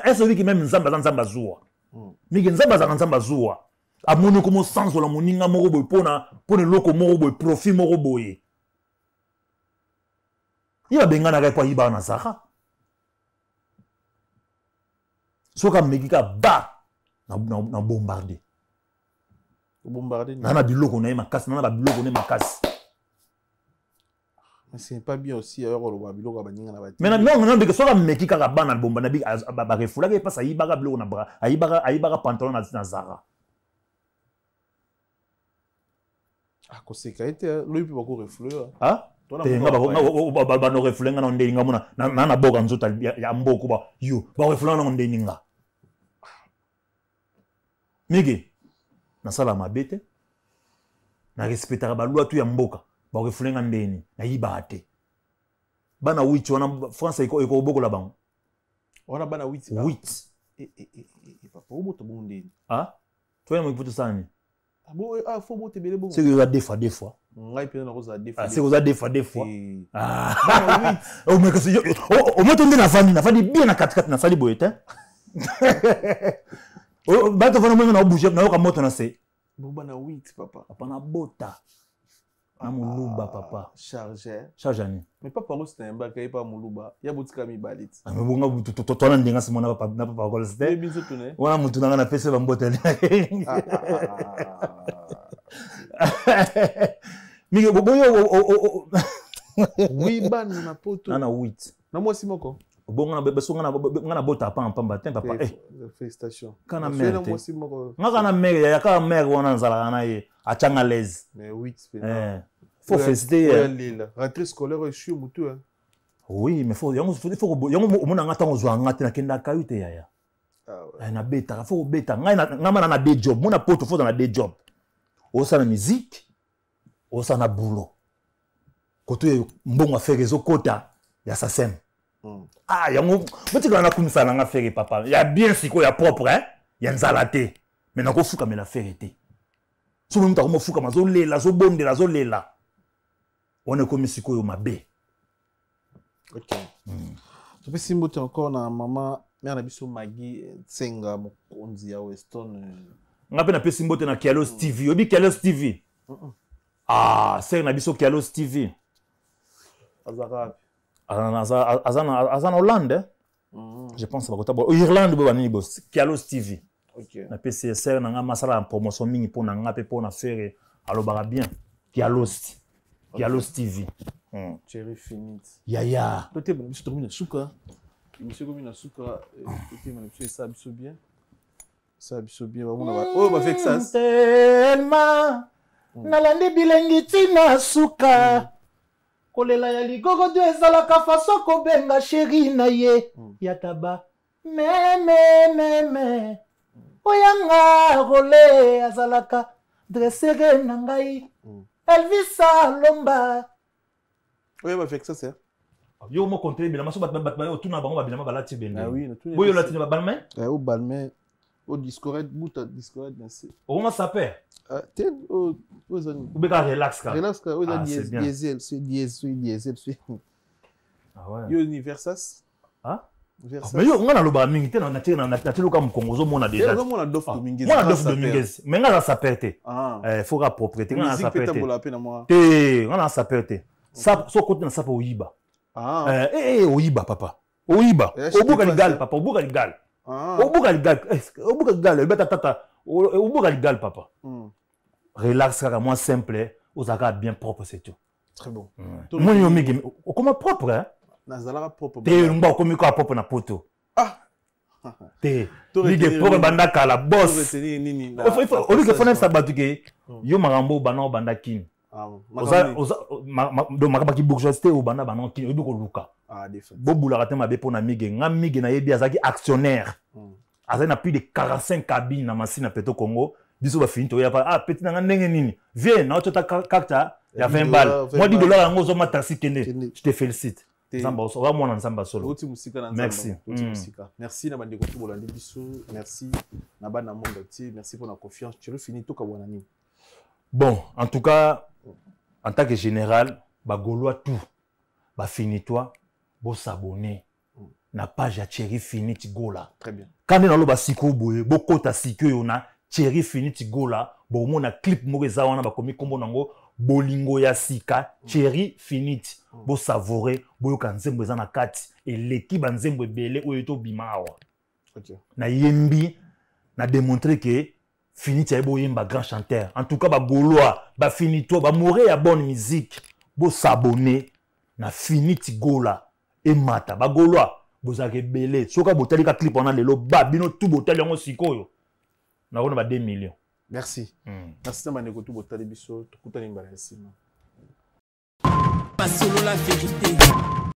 ese obiki meme nzambe aza nzambe azuwa hmm. mingi nzambe azalaka nzambe azuwa amoni komosanzola moninga moko boye mpona mpona eloko moko boye profit moko boye ye babenganaka epo ayibaka na zara soki ameki ka ba na bombarde naa na biloko na ye makasi naa na babiloko na ye makasi ndeke soki ameki kaka bana bomba na barefulaka ye mpasi ayibaka biloko ayibaka pantalon na zara akoseka ah, ye te loyi mpe bakorefule bandorefulenga ah? na eh, ndeninga mona na na boka nzoto ya mboko ba yo barefulanga nango ndeninga mike nasala mabe te narespectaka balwa tu ya mboka bakofulenga ndeni nayibaka te bana wit wana france ekobokola bango wana bana wit wit toya moki mpo tosala nini soki oza deux fois deux fois soki oza deux fois deux fois omeka omoto nde nafandi nafandi bien na katikati nasali boye te Oh, bato fana mwenga naobouge nayoka moto na se boba na 8 papa ah, papa nabota na moluba papa charger charge ani mais papa ngo sita yembaka ye mpa moluba ya botika mibale ti ah, bonga twana ndenga si mona na papa akolosite wana motu nanga napesi bambotele mingi boyo wibanana poto na 8 na mwasi moko bonga na bota pa pamba eh. te papa kana mere te nga kana mere ya kaka mere wana nazalaka na ye atianga lase eh, faut feste eh. ye oui mais yango omonanga ntango ozwanga te nakendaka yo te yaya ah nabetaka fo kobeta ngai mana na de job mona poto foza na de job osala musike osala na boulot koto mbongo afere ezokota ya saseme Hmm. ah yango botikala nakumisa nanga fere papa ya bien sikoyo ya propre eh? ya nzala te me nakofukamela fere te soki mutu akomofukama azolela azobondela azolela wana ekomi sikoyo mabe okay. mm. topesi mbote encore na mama mere na biso magi nsenga mokonzi ya weston euh. nga mpe napesi mbote na kialos hmm. tv oyebi kialos tv uh -uh. ah sere na biso kialos tv azaka aza na hollande mm. je pense bakota irlande boye banini boye kialo stevie napesi esere na nga masala ya promotion mingi mpo na nga mpe mpo na fere alobaka bien kialosti kialosti mm. tv yaya to tebana biso tokomi na suka biso ekomi na suka etebana biso esala biso bien esala biso bien bamona oyo oh, bavexastelma mm. nalandi bilengi ntina suka kolela ya ligogodio ezalaka faso kobenga sheri na ye hmm. ya taba memememe oyanga role azalaka dressere na ngai hmm. elvis alomba oyeba vexas yo moko ntebela maso bato bayo otuna bango babilama balati bendeboyo ah latini babalme o balme o discorete buta discorete na se okoma saper Ah, ten oyo eza nini obeka relax ka relax ka oyo eza diesel so diesel diesel so yo ni versas ah? ah, mais yo nga nalobaka mingi te nateluka mokongo ozomona eh, dejaomona dof dominguez me nga na saper te foka propre te nga na saper te eh, nga na saper te sokoti na eh, sape oyiba oyiba papa oyiba obuka ligale papa obuka ligale obuka ligale obuka ligale oyebi ata tata obuka ligale papa relax kaka mwa simple ozalaka ya bien propre c'est tout très bon moni yo mingi okoma propre te longba okomi kaka propre na poto te lige propre ebanda kala bos olike fona yebisa bato ke yo makambo obanda obanda kini Ah, donc makabaki bourgeoisie obanda banokini oyebi koluka ah, bobulaka te mabe mpo na mige nga mige nayebi azalaki actionnaire hmm. azali na plus de 45 cabine na masine na peto congo biso bafini toya pa ah peti nanga ndenge nini vie naotota karte ah, ya 20 balle mwa 10 dollar yango ozoma taxi kende je te félicite nzambe oza mwana nzambe asolo merci hmm. merci na bandeko to bolandi biso merci na bana monde entier merci mpona confiance tiro fini tokabwana nini bon en tout cas en tant que général bagaulois tout bafinitois bosabone na page ya thierry finit gola ka nde naloba sikoyo boye bokɔta sikoyo na thierry finit gola bomona clip moko eza wana bakomi nkombo nango bolingo ya sika thierry finit bosavore boyoka nzembo eza na kati eleki banzembo ebele oyo tobima awa okay. nayembi na démontre ke fini tiaye boyemba grand chanteur en tout cas bagaulois bafinito bamore ya bonne musique bosabone na finiti gola emata bagaulois bozalaka ebele soki botali ka clip wana lelo ba bino tu botali yango sikoyo nakona ba 2 millions merci mm. merci na bandeko tu botali biso tokutani mbala ya nsima basolola vérité